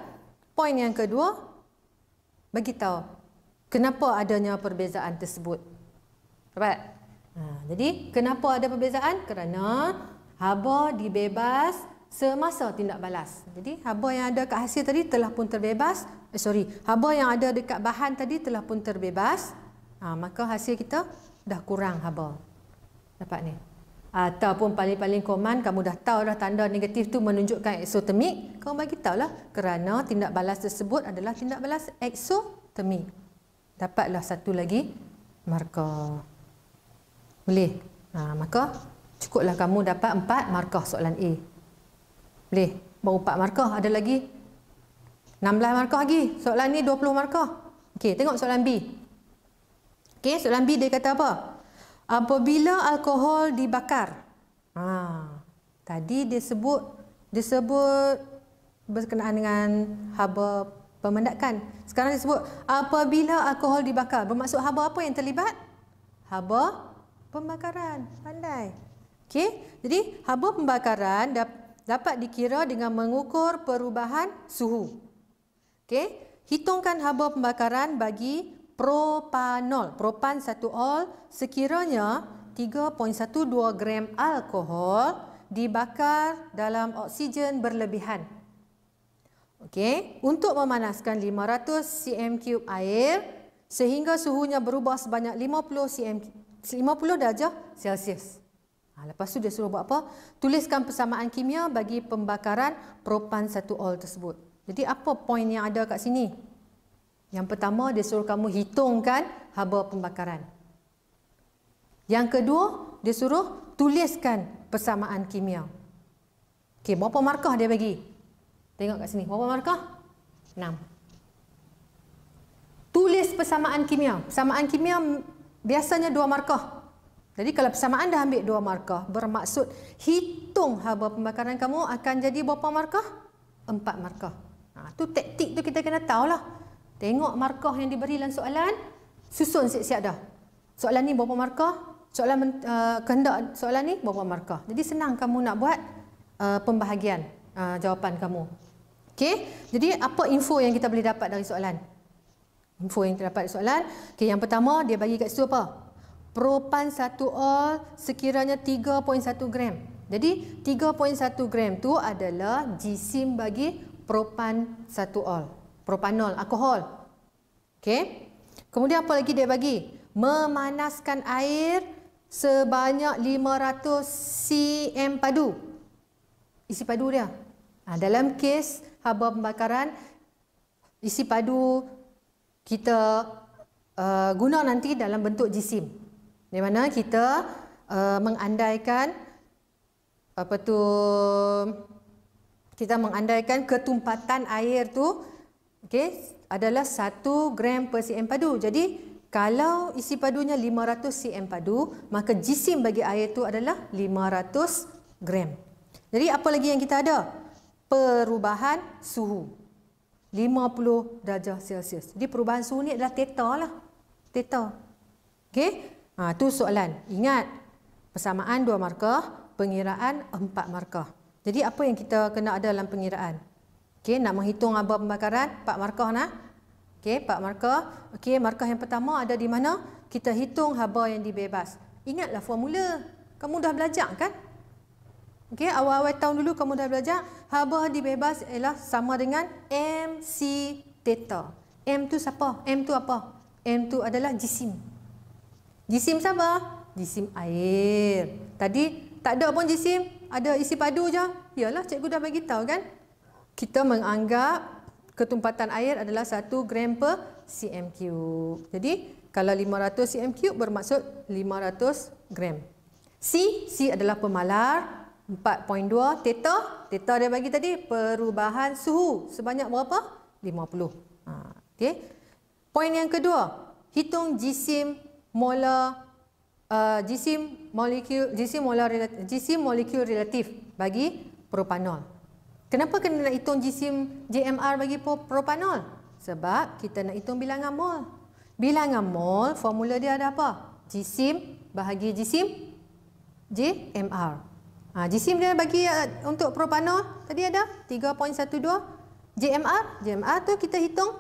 Speaker 1: Poin yang kedua, bagi tahu kenapa adanya perbezaan tersebut. Dapat? Right? Ha, jadi kenapa ada perbezaan? Kerana haba dibebas semasa tindak balas. Jadi haba yang ada kat hasil tadi telah pun terbebas. Eh, sorry, haba yang ada dekat bahan tadi telah pun terbebas. Ha, maka hasil kita dah kurang haba. Dapat ni. Ataupun paling-paling koman kamu dah tahu dah tanda negatif tu menunjukkan eksotermik. Kamu bagi tahu lah kerana tindak balas tersebut adalah tindak balas eksotermik. Dapatlah satu lagi markah. Boleh. Ha, maka cukuplah kamu dapat empat markah soalan A. Boleh. Baru 4 markah ada lagi. 16 markah lagi. Soalan ni puluh markah. Okey, tengok soalan B. Okey, soalan B dia kata apa? Apabila alkohol dibakar. Ha, tadi dia sebut dia sebut berkenaan dengan haba pemendakan, Sekarang dia sebut apabila alkohol dibakar. Bermaksud haba apa yang terlibat? Haba pembakaran. Pandai. Okey, jadi haba pembakaran dapat dikira dengan mengukur perubahan suhu. Okey, hitungkan haba pembakaran bagi propanol. Propan satu ol sekiranya 3.12 gram alkohol dibakar dalam oksigen berlebihan. Okey, untuk memanaskan 500 cm3 air sehingga suhunya berubah sebanyak 50 cm 50 darjah Celsius. Ha, lepas tu dia suruh buat apa? Tuliskan persamaan kimia bagi pembakaran propan satu ol tersebut. Jadi apa poin yang ada kat sini? Yang pertama dia suruh kamu hitungkan haba pembakaran. Yang kedua dia suruh tuliskan persamaan kimia. Okey, berapa markah dia bagi? Tengok kat sini. Berapa markah? 6. Tulis persamaan kimia. Persamaan kimia biasanya dua markah. Jadi kalau persamaan dah ambil dua markah, bermaksud hitung haba pembakaran kamu akan jadi berapa markah? Empat markah. Ha, tu taktik tu kita kena tahu lah. Tengok markah yang diberi dalam soalan, susun siap-siap dah. Soalan ni berapa markah? Soalan uh, kehendak soalan ni berapa markah? Jadi senang kamu nak buat uh, pembahagian uh, jawapan kamu. Okay. jadi apa info yang kita boleh dapat dari soalan? info yang terdapat dapat soalan. Okay, yang pertama dia bagi kat situ apa? Propan 1 ol sekiranya 3.1 gram. Jadi 3.1 gram tu adalah jisim bagi propan 1 ol. Propanol, alkohol. Okay. Kemudian apa lagi dia bagi? Memanaskan air sebanyak 500 cm padu. Isi padu dia. Ha, dalam kes haba pembakaran, isi padu kita uh, guna nanti dalam bentuk jisim. Di mana kita uh, mengandaikan apa tu kita mengandaikan ketumpatan air tu okey adalah 1 gram per cm padu. Jadi kalau isi padunya 500 cm padu, maka jisim bagi air tu adalah 500 gram. Jadi apa lagi yang kita ada? Perubahan suhu. 50 darjah Celsius. Jadi perubahan suhu ni adalah teta lah. Teta. Okey? Ha, tu soalan. Ingat. Persamaan dua markah. Pengiraan empat markah. Jadi apa yang kita kena ada dalam pengiraan? Okey, nak menghitung abang pembakaran, empat markah nak. Okey, empat markah. Okey, markah yang pertama ada di mana? Kita hitung haba yang dibebas. Ingatlah formula. Kamu dah belajar kan? Okey, awal-awal tahun dulu kamu dah belajar haba dibebas ialah sama dengan m c theta. M tu siapa? M tu apa? M tu adalah jisim. Jisim siapa? Jisim air. Tadi tak ada pun jisim, ada isi padu je. Iyalah cikgu dah bagi tahu kan? Kita menganggap ketumpatan air adalah 1 gram per cm cube. Jadi kalau 500 cm cube bermaksud 500 gram. C, C adalah pemalar 4.2 theta. Theta dia bagi tadi perubahan suhu sebanyak berapa? 50. Ha, okay. Poin yang kedua, hitung jisim molar uh, jisim molekul jisim molar jisim molekul relatif bagi propanol. Kenapa kena nak hitung jisim JMR bagi propanol? Sebab kita nak hitung bilangan mol. Bilangan mol, formula dia ada apa? Jisim bahagi jisim JMR. Ha, GCM dia bagi uh, untuk propano tadi ada 3.12. JMR, JMR tu kita hitung.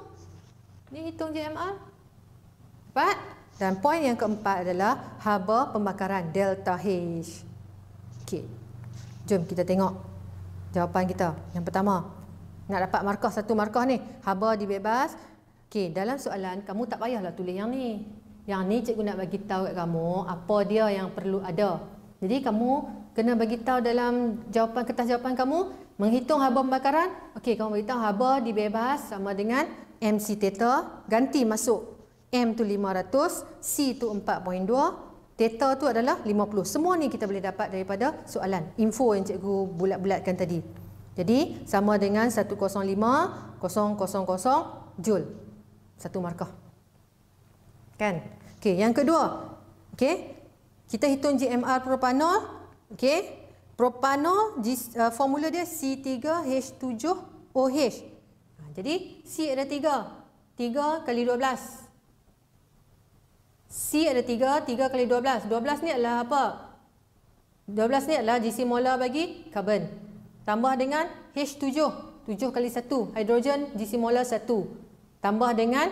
Speaker 1: Ni hitung JMR. Empat. Dan poin yang keempat adalah haba pembakaran delta H. Okey. Jom kita tengok jawapan kita. Yang pertama, nak dapat markah satu markah ni. Haba dibebas. Okey, dalam soalan kamu tak payahlah tulis yang ni. Yang ni cikgu nak bagi tahu kat kamu apa dia yang perlu ada. Jadi kamu kena bagi tahu dalam jawapan kertas jawapan kamu menghitung haba pembakaran. Okey, kamu bagi tahu haba dibebas sama dengan MC theta ganti masuk M tu 500, C tu 4.2, theta tu adalah 50. Semua ni kita boleh dapat daripada soalan info yang cikgu bulat-bulatkan tadi. Jadi sama dengan 105000 joule. Satu markah. Kan? Okey, yang kedua. Okey. Kita hitung GMR propanol Okey. propano uh, formula dia C3H7OH. Ha, jadi C ada 3. 3 kali 12. C ada 3, 3 kali 12. 12 ni adalah apa? 12 ni adalah GC molar bagi karbon. Tambah dengan H7. 7 kali 1. Hidrogen GC molar 1. Tambah dengan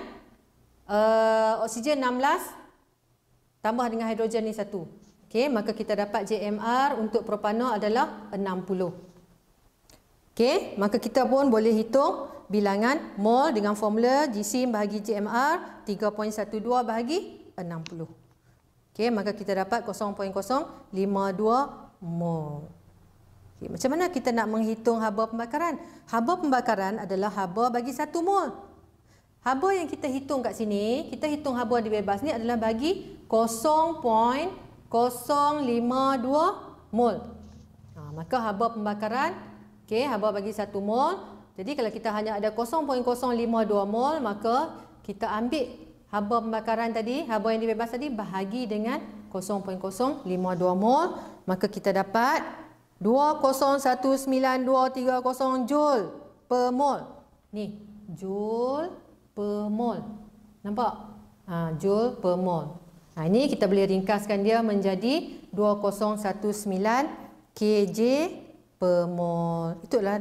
Speaker 1: uh, oksigen 16. Tambah dengan hidrogen ni 1. Okey, maka kita dapat JMR untuk propanol adalah 60. Okey, maka kita pun boleh hitung bilangan mol dengan formula GC bahagi JMR 3.12 bahagi 60. Okey, maka kita dapat 0.052 mol. Okay, macam mana kita nak menghitung haba pembakaran? Haba pembakaran adalah haba bagi satu mol. Haba yang kita hitung kat sini, kita hitung haba di bebas ni adalah bagi 0.52 mol. Ha, maka haba pembakaran, okay, haba bagi 1 mol. Jadi kalau kita hanya ada 0.052 mol, maka kita ambil haba pembakaran tadi, haba yang dibebas tadi bahagi dengan 0.052 mol. Maka kita dapat 2019230 joule per mol. Ni, joule per mol. Nampak? Ha, joule per mol. Ha, ini kita boleh ringkaskan dia menjadi 2019 kj per mol. Itulah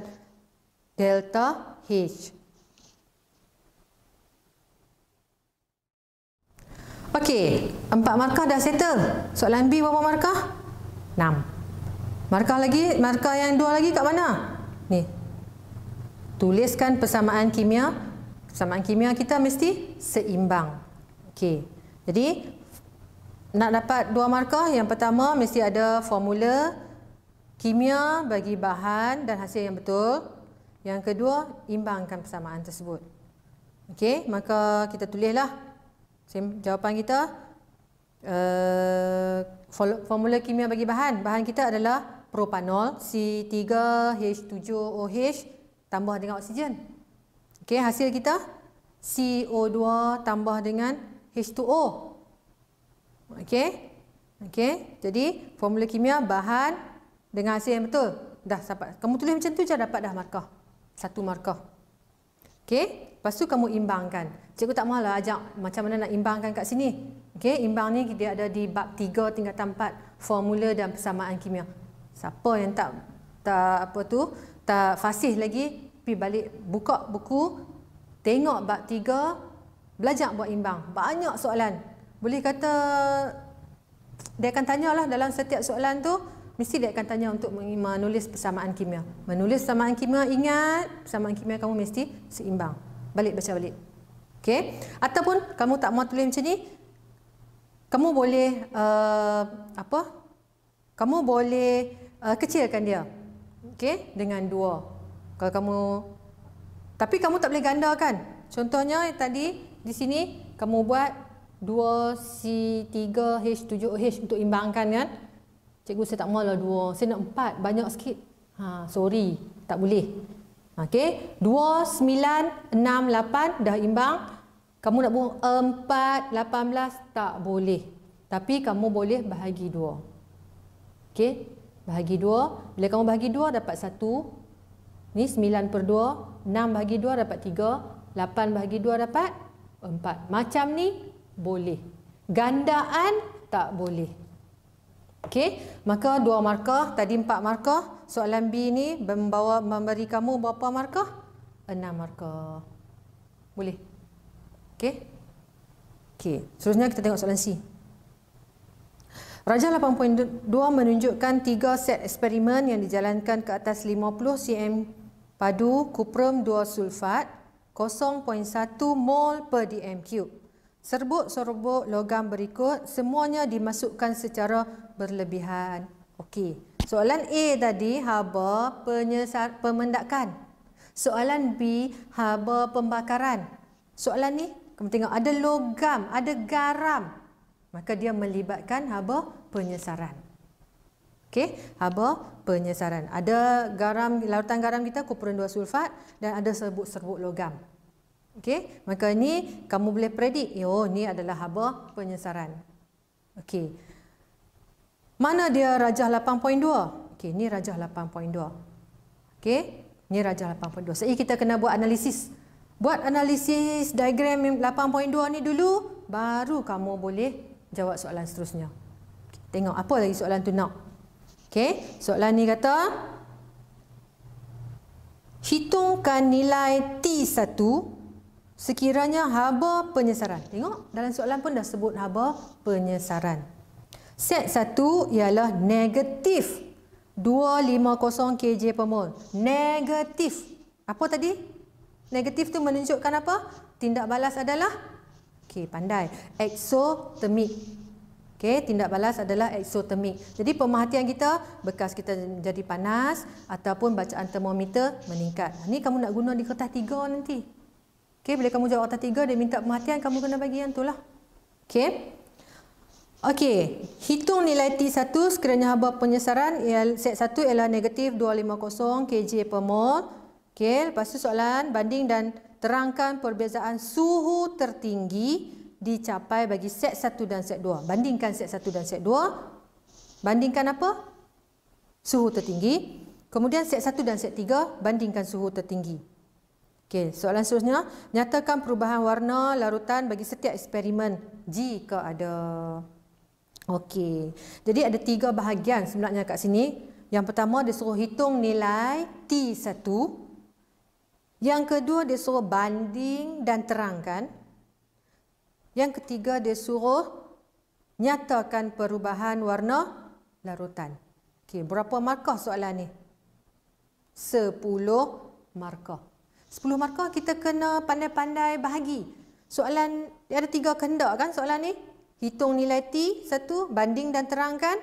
Speaker 1: delta H. Okey, empat markah dah settle. Soalan B berapa markah? Enam. Markah lagi, markah yang dua lagi kat mana? Ni. Tuliskan persamaan kimia. Persamaan kimia kita mesti seimbang. Okey. Jadi, nak dapat dua markah, yang pertama mesti ada formula kimia bagi bahan dan hasil yang betul. Yang kedua, imbangkan persamaan tersebut. Okey, maka kita tulislah jawapan kita. Uh, formula kimia bagi bahan. Bahan kita adalah propanol C3H7OH tambah dengan oksigen. Okey, hasil kita CO2 tambah dengan H2O. Okey. Okey. Jadi formula kimia bahan dengan hasil yang betul. Dah dapat. Kamu tulis macam tu je dapat dah markah. Satu markah. Okey. Lepas tu kamu imbangkan. Cikgu tak mahulah ajak macam mana nak imbangkan kat sini. Okey. Imbang ni dia ada di bab tiga tingkat tempat Formula dan persamaan kimia. Siapa yang tak tak apa tu tak fasih lagi pergi balik buka buku tengok bab tiga belajar buat imbang banyak soalan boleh kata dia akan tanyalah dalam setiap soalan tu mesti dia akan tanya untuk menulis persamaan kimia. Menulis persamaan kimia ingat persamaan kimia kamu mesti seimbang. Balik baca balik. Okey. Ataupun kamu tak mau tulis macam ni kamu boleh uh, apa? Kamu boleh uh, kecilkan dia. Okey, dengan dua. Kalau kamu tapi kamu tak boleh gandakan. Contohnya tadi di sini kamu buat 2C3H7H untuk imbangkan kan. Cikgu saya tak mahulah 2. Saya nak 4. Banyak sikit. Ha, sorry. Tak boleh. Okey. 2, 9, 6, dah imbang. Kamu nak buang 4, 18. Tak boleh. Tapi kamu boleh bahagi 2. Okey. Bahagi 2. Bila kamu bahagi 2 dapat 1. Ni 9 per 2. 6 bahagi 2 dapat 3. 8 bahagi 2 dapat 4. Macam ni boleh. Gandaan tak boleh. Okey, maka dua markah, tadi empat markah. Soalan B ni membawa memberi kamu berapa markah? Enam markah. Boleh? Okey. Okey, seterusnya kita tengok soalan C. Rajah 8.2 menunjukkan tiga set eksperimen yang dijalankan ke atas 50 cm padu kuprum 2 sulfat 0.1 mol per dm cube. Serbuk-serbuk logam berikut semuanya dimasukkan secara berlebihan. Okey. Soalan A tadi haba penyesar, pemendakan. Soalan B haba pembakaran. Soalan ni kamu tengok ada logam, ada garam. Maka dia melibatkan haba penyesaran. Okey, haba penyesaran. Ada garam larutan garam kita kuperan dua sulfat dan ada serbuk-serbuk logam. Okey, maka ni kamu boleh predik, yo ni adalah haba penyesaran. Okey. Mana dia rajah 8.2? Okey, ni rajah 8.2. Okey, ni rajah 8.2. Jadi kita kena buat analisis. Buat analisis diagram 8.2 ni dulu baru kamu boleh jawab soalan seterusnya. Tengok apa lagi soalan tu nak. Okey, soalan ni kata hitungkan nilai T1 Sekiranya haba penyesaran. Tengok dalam soalan pun dah sebut haba penyesaran. Set satu ialah negatif 250 kj per mol. Negatif. Apa tadi? Negatif tu menunjukkan apa? Tindak balas adalah? Okey, pandai. Exotermik. Okay, tindak balas adalah exotermik. Jadi pemerhatian kita, bekas kita jadi panas ataupun bacaan termometer meningkat. Ini kamu nak guna di kertas tiga nanti. Okey, bila kamu jawab atas tiga, dia minta perhatian, kamu kena bagi yang itulah. Okey. Okey, hitung nilai T1 sekiranya haba penyesaran set 1 ialah negatif 250 kg per mol. Okey, lepas tu soalan banding dan terangkan perbezaan suhu tertinggi dicapai bagi set 1 dan set 2. Bandingkan set 1 dan set 2. Bandingkan apa? Suhu tertinggi. Kemudian set 1 dan set 3, bandingkan suhu tertinggi. Okey, soalan seterusnya, nyatakan perubahan warna larutan bagi setiap eksperimen jika ada. Okey. Jadi ada tiga bahagian sebenarnya kat sini. Yang pertama dia suruh hitung nilai T1. Yang kedua dia suruh banding dan terangkan. Yang ketiga dia suruh nyatakan perubahan warna larutan. Okey, berapa markah soalan ni? 10 markah. 10 markah kita kena pandai-pandai bahagi. Soalan dia ada tiga kehendak kan soalan ni? Hitung nilai T, satu banding dan terangkan.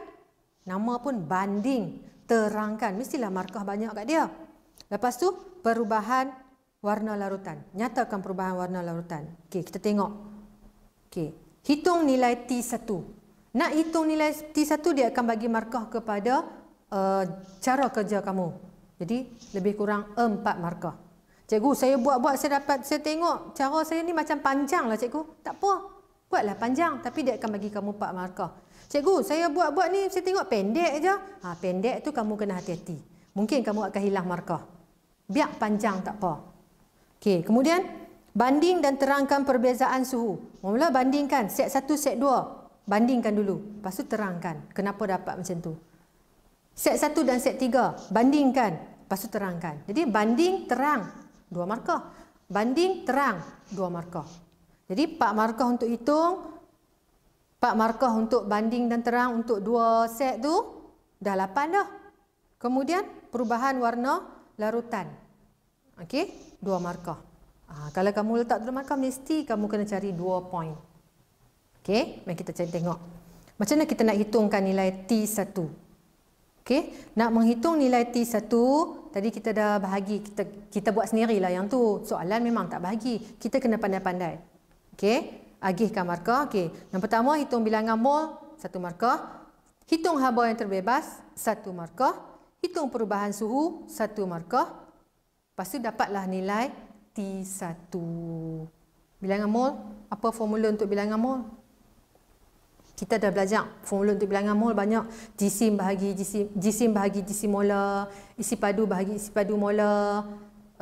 Speaker 1: Nama pun banding, terangkan. Mestilah markah banyak kat dia. Lepas tu perubahan warna larutan. Nyatakan perubahan warna larutan. Okey, kita tengok. Okey, hitung nilai T1. Nak hitung nilai T1 dia akan bagi markah kepada uh, cara kerja kamu. Jadi lebih kurang 4 markah. Cikgu, saya buat-buat, saya dapat, saya tengok cara saya ni macam panjang lah cikgu. Tak apa, buatlah panjang tapi dia akan bagi kamu pak markah. Cikgu, saya buat-buat ni, saya tengok pendek aja. Ha, pendek tu kamu kena hati-hati. Mungkin kamu akan hilang markah. Biar panjang tak apa. Okey, kemudian banding dan terangkan perbezaan suhu. Mula bandingkan set 1, set 2. Bandingkan dulu. Lepas tu terangkan kenapa dapat macam tu. Set 1 dan set 3, bandingkan. Lepas tu terangkan. Jadi banding, terang, dua markah. Banding terang, dua markah. Jadi Pak markah untuk hitung, Pak markah untuk banding dan terang untuk dua set tu dah lapan dah. Kemudian perubahan warna larutan. Okey, dua markah. Ha, kalau kamu letak dua markah, mesti kamu kena cari dua point. Okey, mari kita cari tengok. Macam mana kita nak hitungkan nilai T1? Okey, nak menghitung nilai T1, tadi kita dah bahagi kita kita buat sendirilah yang tu soalan memang tak bahagi kita kena pandai-pandai okey agihkan markah okey yang pertama hitung bilangan mol satu markah hitung haba yang terbebas satu markah hitung perubahan suhu satu markah pastu dapatlah nilai T1 bilangan mol apa formula untuk bilangan mol kita dah belajar formula untuk bilangan mol banyak jisim bahagi jisim jisim bahagi jisim molar isi padu bahagi isi padu molar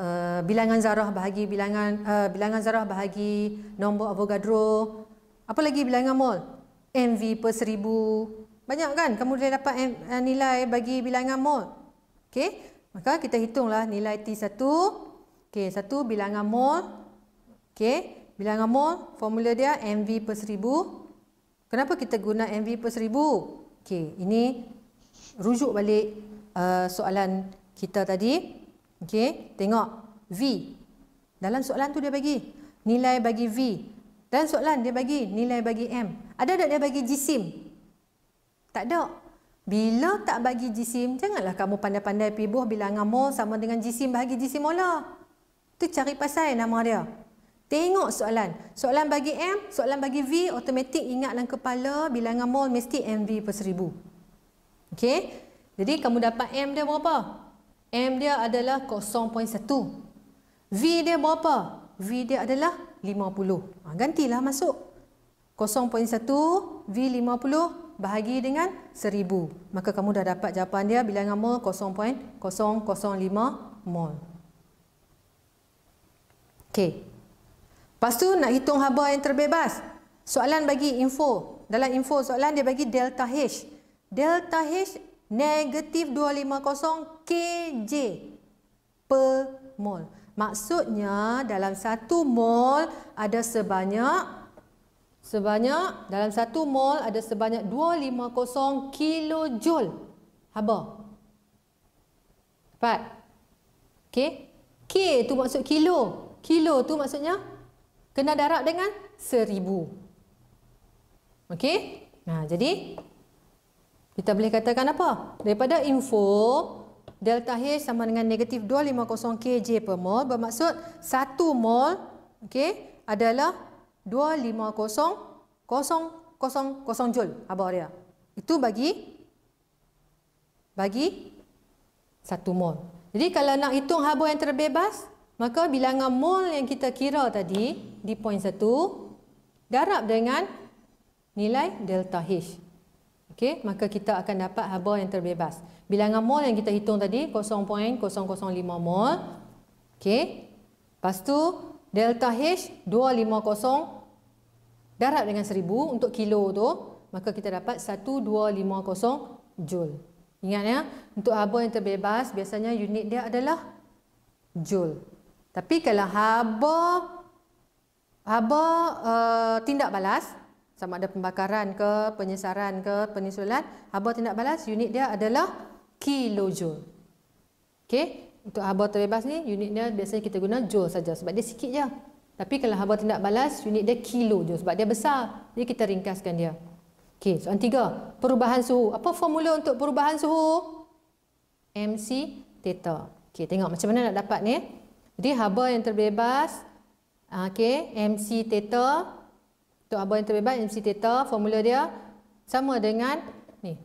Speaker 1: uh, eh, bilangan zarah bahagi bilangan uh, bilangan zarah bahagi nombor avogadro apa lagi bilangan mol mv per seribu banyak kan kamu boleh dapat M, uh, eh, nilai bagi bilangan mol okey maka kita hitunglah nilai t1 okey satu bilangan mol okey bilangan mol formula dia mv per seribu Kenapa kita guna MV per seribu? Okey, ini rujuk balik uh, soalan kita tadi. Okay, tengok V. Dalam soalan tu dia bagi nilai bagi V. Dalam soalan dia bagi nilai bagi M. Ada tak dia bagi jisim? Tak ada. Bila tak bagi jisim, janganlah kamu pandai-pandai pergi buah bilangan mol sama dengan jisim bahagi jisim mola. Tu cari pasal nama dia. Tengok soalan. Soalan bagi M, soalan bagi V, automatik ingat dalam kepala bilangan mol mesti MV per seribu. Okay. Jadi kamu dapat M dia berapa? M dia adalah 0.1. V dia berapa? V dia adalah 50. Ha, gantilah masuk. 0.1, V 50 bahagi dengan 1000. Maka kamu dah dapat jawapan dia bilangan mol 0.005 mol. Okay. Lepas tu nak hitung haba yang terbebas. Soalan bagi info. Dalam info soalan dia bagi delta H. Delta H negatif 250 kj per mol. Maksudnya dalam satu mol ada sebanyak sebanyak dalam satu mol ada sebanyak 250 kJ haba. pak Okey. K tu maksud kilo. Kilo tu maksudnya kena darab dengan seribu, Okey? Nah, jadi kita boleh katakan apa? Daripada info delta H sama dengan negatif 250 kJ per mol bermaksud 1 mol okey adalah 250000 joule. Abah dia. Itu bagi bagi 1 mol. Jadi kalau nak hitung haba yang terbebas, Maka bilangan mol yang kita kira tadi di poin 1 darab dengan nilai delta H. Okey, maka kita akan dapat haba yang terbebas. Bilangan mol yang kita hitung tadi 0.005 mol. Okey. Pastu delta H 250 darab dengan 1000 untuk kilo tu, maka kita dapat 1250 joule. Ingat ya, untuk haba yang terbebas biasanya unit dia adalah joule. Tapi kalau haba haba uh, tindak balas sama ada pembakaran ke penyesaran ke penyusulan, haba tindak balas unit dia adalah kilojoule. Okey, untuk haba terbebas ni unitnya biasanya kita guna joule saja sebab dia sikit je. Tapi kalau haba tindak balas unit dia kilojoule sebab dia besar. Jadi kita ringkaskan dia. Okey, soalan tiga. Perubahan suhu. Apa formula untuk perubahan suhu? MC theta. Okey, tengok macam mana nak dapat ni. Jadi haba yang terbebas ah, okey MC theta untuk haba yang terbebas MC theta formula dia sama dengan ni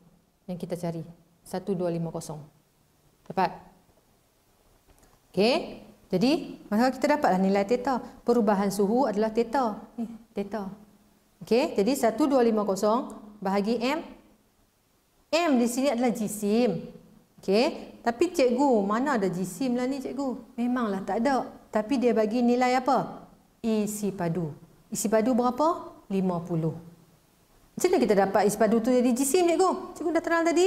Speaker 1: yang kita cari 1250. Dapat? Okey. Jadi maka kita dapatlah nilai theta. Perubahan suhu adalah theta. Ni theta. Okey, jadi 1250 bahagi M M di sini adalah jisim. Okey, tapi cikgu, mana ada jisim lah ni cikgu? Memanglah tak ada. Tapi dia bagi nilai apa? Isi e padu. Isi e padu berapa? 50. Macam mana kita dapat isi e padu tu jadi jisim cikgu? Cikgu dah terang tadi?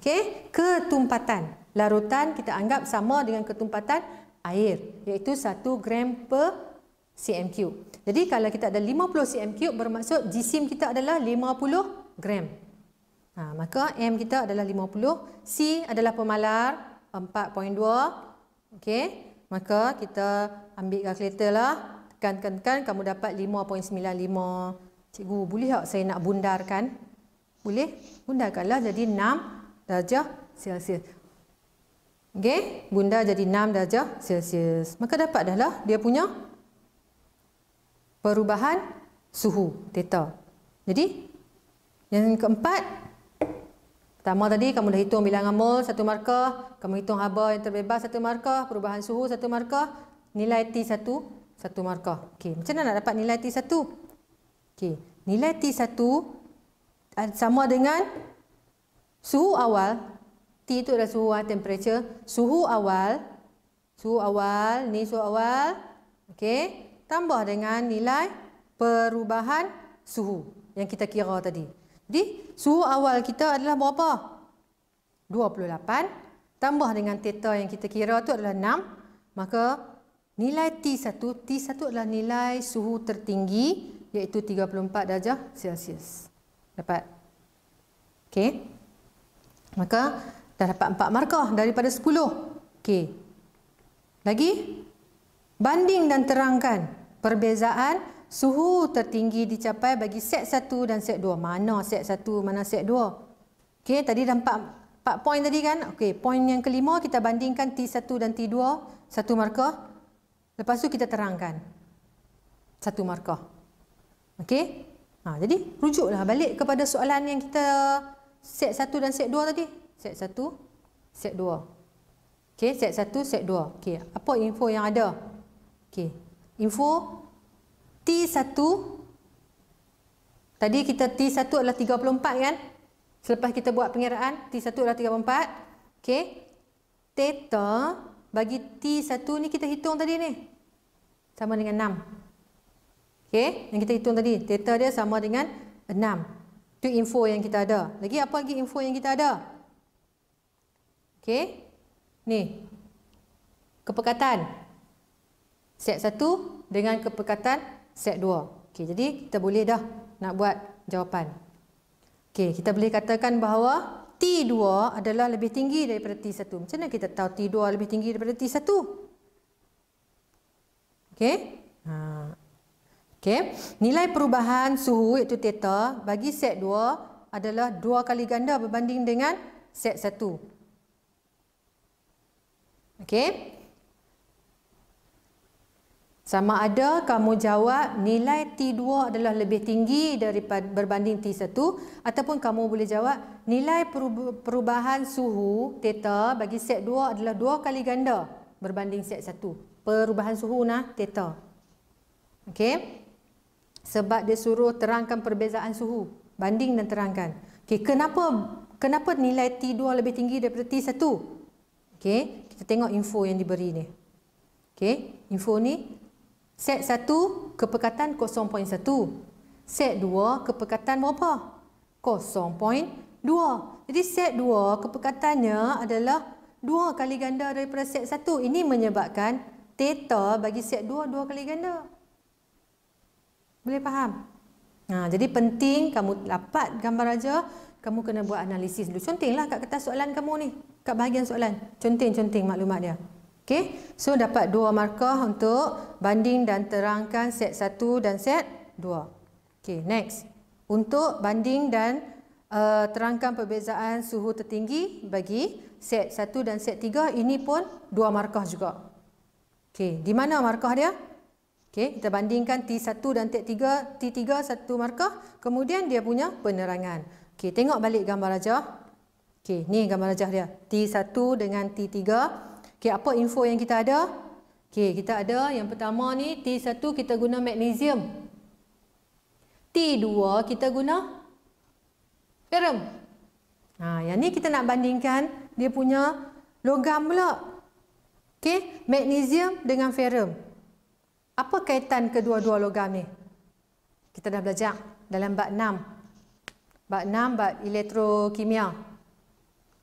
Speaker 1: Okey, ketumpatan. Larutan kita anggap sama dengan ketumpatan air. Iaitu 1 gram per cm3. Jadi kalau kita ada 50 cm3 bermaksud jisim kita adalah 50 gram. Ha, maka M kita adalah 50. C adalah pemalar 4.2. Okey. Maka kita ambil kalkulator lah. Tekan, tekan, tekan. Kamu dapat 5.95. Cikgu, boleh tak saya nak bundarkan? Boleh? Bundarkanlah jadi 6 darjah Celsius. Okey. Bundar jadi 6 darjah Celsius. Maka dapat dah lah dia punya perubahan suhu, teta. Jadi, yang keempat, Pertama tadi kamu dah hitung bilangan mol satu markah, kamu hitung haba yang terbebas satu markah, perubahan suhu satu markah, nilai T1 satu markah. Okay, macam mana nak dapat nilai T1? Okay, nilai T1 eh, sama dengan suhu awal, T itu adalah suhu awal temperature, suhu awal, suhu awal, ni suhu awal, okay, tambah dengan nilai perubahan suhu yang kita kira tadi. Jadi suhu awal kita adalah berapa? 28 tambah dengan theta yang kita kira tu adalah 6. Maka nilai T1, T1 adalah nilai suhu tertinggi iaitu 34 darjah Celsius. Dapat? Okey. Maka dah dapat 4 markah daripada 10. Okey. Lagi? Banding dan terangkan perbezaan suhu tertinggi dicapai bagi set 1 dan set 2. Mana set 1, mana set 2? Okey, tadi dah 4, 4 poin tadi kan? Okey, poin yang kelima kita bandingkan T1 dan T2. Satu markah. Lepas tu kita terangkan. Satu markah. Okey? Ha, jadi, rujuklah balik kepada soalan yang kita set 1 dan set 2 tadi. Set 1, set 2. Okey, set 1, set 2. Okey, apa info yang ada? Okey, info T1 tadi kita T1 adalah 34 kan? Selepas kita buat pengiraan T1 adalah 34. okay Theta bagi T1 ni kita hitung tadi ni. Sama dengan 6. okay yang kita hitung tadi theta dia sama dengan 6. Tu info yang kita ada. Lagi apa lagi info yang kita ada? okay Ni. Kepekatan. Set 1 dengan kepekatan set 2. Okey, jadi kita boleh dah nak buat jawapan. Okey, kita boleh katakan bahawa T2 adalah lebih tinggi daripada T1. Macam mana kita tahu T2 lebih tinggi daripada T1? Okey. Ha. Okey, nilai perubahan suhu iaitu theta bagi set 2 adalah dua kali ganda berbanding dengan set 1. Okey. Sama ada kamu jawab nilai T2 adalah lebih tinggi daripada berbanding T1 ataupun kamu boleh jawab nilai perubahan suhu theta bagi set 2 adalah 2 kali ganda berbanding set 1. Perubahan suhu nah theta. Okey. Sebab dia suruh terangkan perbezaan suhu, banding dan terangkan. Okey, kenapa kenapa nilai T2 lebih tinggi daripada T1? Okey, kita tengok info yang diberi ni. Okey, info ni Set 1 kepekatan 0.1. Set 2 kepekatan berapa? 0.2. Jadi set 2 kepekatannya adalah 2 kali ganda daripada set 1. Ini menyebabkan theta bagi set 2 2 kali ganda. Boleh faham? Ha, jadi penting kamu dapat gambar raja, kamu kena buat analisis dulu. Continglah kat kertas soalan kamu ni. Kat bahagian soalan. Conting-conting maklumat dia. Okey, so dapat dua markah untuk banding dan terangkan set 1 dan set 2. Okey, next. Untuk banding dan uh, terangkan perbezaan suhu tertinggi bagi set 1 dan set 3, ini pun dua markah juga. Okey, di mana markah dia? Okey, kita bandingkan T1 dan T3, T3 satu markah, kemudian dia punya penerangan. Okey, tengok balik gambar rajah. Okey, ni gambar rajah dia. T1 dengan T3 Okey, apa info yang kita ada? Okey, kita ada yang pertama ni T1 kita guna magnesium. T2 kita guna ferum. Ha, yang ni kita nak bandingkan dia punya logam pula. Okey, magnesium dengan ferum. Apa kaitan kedua-dua logam ni? Kita dah belajar dalam bab 6. Bab 6 bab elektrokimia.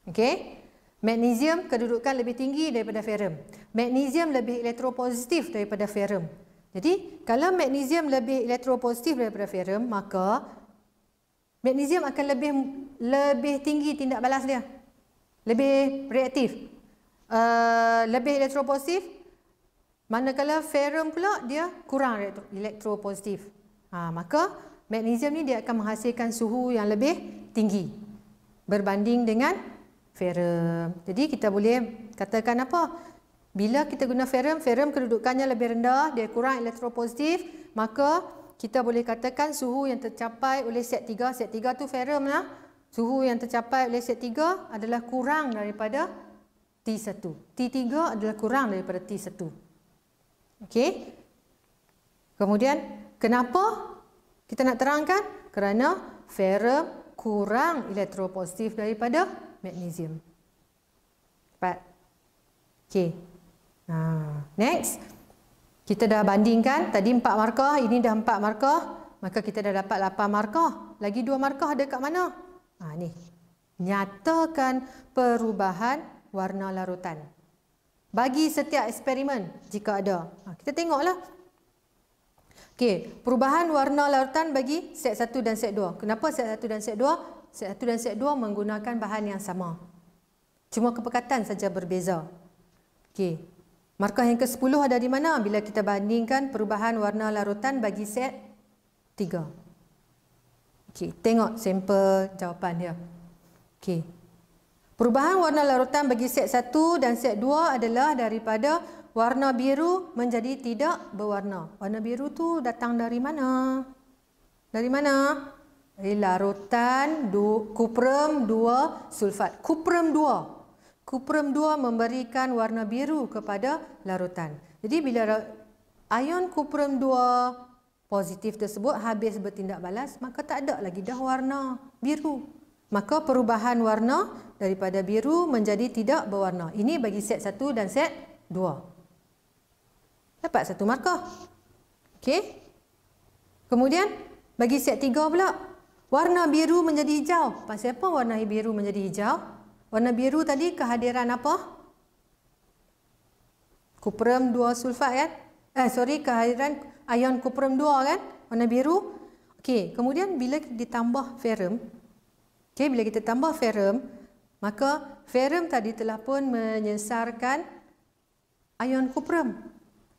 Speaker 1: Okey? Magnesium kedudukan lebih tinggi daripada ferum. Magnesium lebih elektropositif daripada ferum. Jadi, kalau magnesium lebih elektropositif daripada ferum, maka magnesium akan lebih lebih tinggi tindak balas dia. Lebih reaktif. Uh, lebih elektropositif. Manakala ferum pula, dia kurang elektropositif. Ha, maka, magnesium ni dia akan menghasilkan suhu yang lebih tinggi. Berbanding dengan ferum. Jadi kita boleh katakan apa? Bila kita guna ferum, ferum kedudukannya lebih rendah, dia kurang elektropositif, maka kita boleh katakan suhu yang tercapai oleh set 3, set 3 tu ferum lah. Suhu yang tercapai oleh set 3 adalah kurang daripada T1. T3 adalah kurang daripada T1. Okey. Kemudian, kenapa kita nak terangkan? Kerana ferum kurang elektropositif daripada magnesium. Cepat. Okey. Ha, ah, next. Kita dah bandingkan. Tadi 4 markah. Ini dah 4 markah. Maka kita dah dapat 8 markah. Lagi 2 markah ada kat mana? Ha, ni. Nyatakan perubahan warna larutan. Bagi setiap eksperimen jika ada. Ha, kita tengoklah. Okey, perubahan warna larutan bagi set 1 dan set 2. Kenapa set 1 dan set 2? set 1 dan set 2 menggunakan bahan yang sama. Cuma kepekatan saja berbeza. Okey. Markah yang ke-10 ada di mana bila kita bandingkan perubahan warna larutan bagi set 3. Okey, tengok sampel jawapan dia. Okey. Perubahan warna larutan bagi set 1 dan set 2 adalah daripada warna biru menjadi tidak berwarna. Warna biru tu datang dari mana? Dari mana? Dari mana? larutan du, kuprum 2 sulfat. Kuprum 2. Kuprum 2 memberikan warna biru kepada larutan. Jadi bila ion kuprum 2 positif tersebut habis bertindak balas, maka tak ada lagi dah warna biru. Maka perubahan warna daripada biru menjadi tidak berwarna. Ini bagi set 1 dan set 2. Dapat satu markah. Okey. Kemudian bagi set 3 pula Warna biru menjadi hijau. Pasal apa warna biru menjadi hijau? Warna biru tadi kehadiran apa? Kuprem 2 sulfat kan? Eh, sorry, kehadiran ion kuprem 2 kan? Warna biru. Okey, kemudian bila ditambah ferum, okey, bila kita tambah ferum, maka ferum tadi telah pun menyensarkan ion kuprem.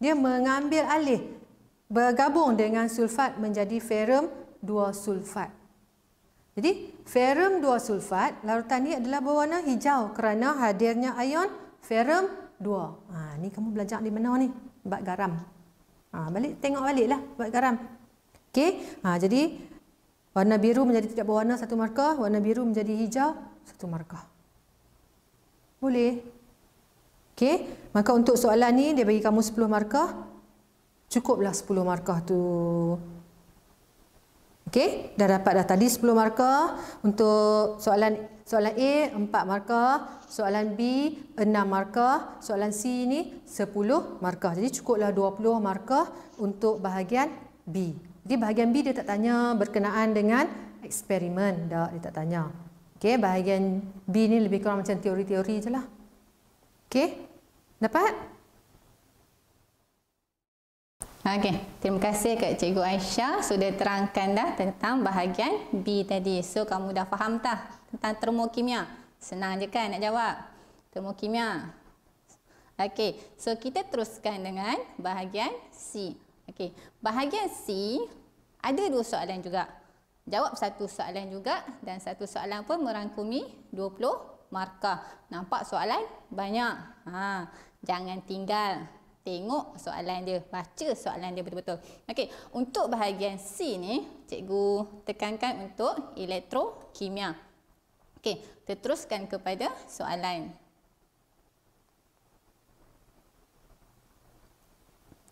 Speaker 1: Dia mengambil alih bergabung dengan sulfat menjadi ferum 2 sulfat. Jadi ferum 2 sulfat larutan ini adalah berwarna hijau kerana hadirnya ion ferum 2. Ha, ni kamu belajar di mana ni? Bab garam. Ha, balik tengok baliklah bab garam. Okey. Ha, jadi warna biru menjadi tidak berwarna satu markah, warna biru menjadi hijau satu markah. Boleh. Okey. Maka untuk soalan ni dia bagi kamu 10 markah. Cukuplah 10 markah tu. Okey, dah dapat dah tadi 10 markah untuk soalan soalan A 4 markah, soalan B 6 markah, soalan C ni 10 markah. Jadi cukuplah 20 markah untuk bahagian B. Jadi bahagian B dia tak tanya berkenaan dengan eksperimen dah dia tak tanya. Okey, bahagian B ni lebih kurang macam teori-teori je lah.
Speaker 2: Okey, dapat? Dapat? Okey, terima kasih kat Cikgu Aisyah sudah terangkan dah tentang bahagian B tadi. So kamu dah faham tak tentang termokimia? Senang je kan nak jawab? Termokimia. Okey, so kita teruskan dengan bahagian C. Okey, bahagian C ada dua soalan juga. Jawab satu soalan juga dan satu soalan pun merangkumi 20 markah. Nampak soalan banyak. Ha, jangan tinggal tengok soalan dia, baca soalan dia betul-betul. Okey, untuk bahagian C ni, cikgu tekankan untuk elektrokimia. Okey, teruskan kepada soalan.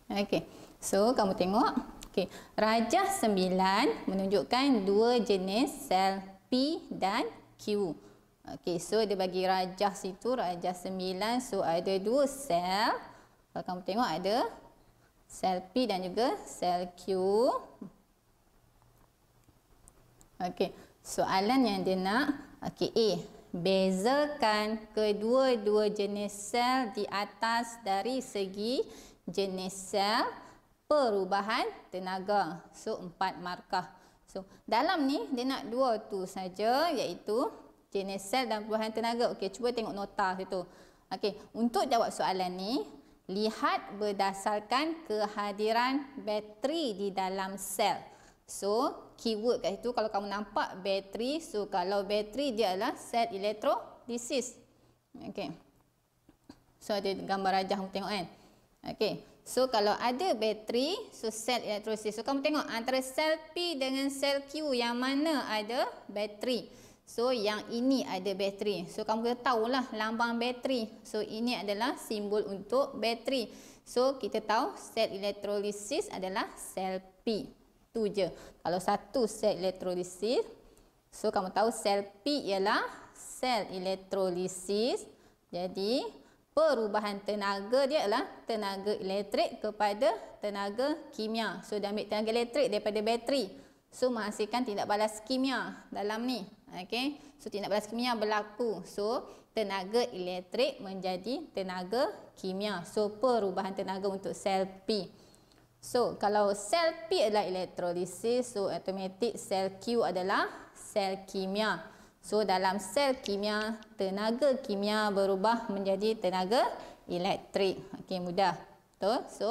Speaker 2: Okey. So, kamu tengok. Okey, rajah 9 menunjukkan dua jenis sel P dan Q. Okey, so dia bagi rajah situ, rajah 9. So, ada dua sel. Kalau kamu tengok ada sel P dan juga sel Q. Okey, soalan yang dia nak, okey A, bezakan kedua-dua jenis sel di atas dari segi jenis sel perubahan tenaga. So empat markah. So dalam ni dia nak dua tu saja iaitu jenis sel dan perubahan tenaga. Okey, cuba tengok nota situ. Okey, untuk jawab soalan ni, Lihat berdasarkan kehadiran bateri di dalam sel. So, keyword kat situ kalau kamu nampak bateri, so kalau bateri dia adalah set elektrolisis. Okay. So, ada gambar rajah kamu tengok kan. Okay. So, kalau ada bateri, so set elektrolisis. So, kamu tengok antara sel P dengan sel Q yang mana ada Bateri. So yang ini ada bateri. So kamu kena lah lambang bateri. So ini adalah simbol untuk bateri. So kita tahu sel elektrolisis adalah sel P. Tu je. Kalau satu sel elektrolisis. So kamu tahu sel P ialah sel elektrolisis. Jadi perubahan tenaga dia ialah tenaga elektrik kepada tenaga kimia. So dia ambil tenaga elektrik daripada bateri. So menghasilkan tindak balas kimia dalam ni. Okey. So tindak balas kimia berlaku. So tenaga elektrik menjadi tenaga kimia. So perubahan tenaga untuk sel P. So kalau sel P adalah elektrolisis, so automatic sel Q adalah sel kimia. So dalam sel kimia, tenaga kimia berubah menjadi tenaga elektrik. Okey, mudah. Betul? So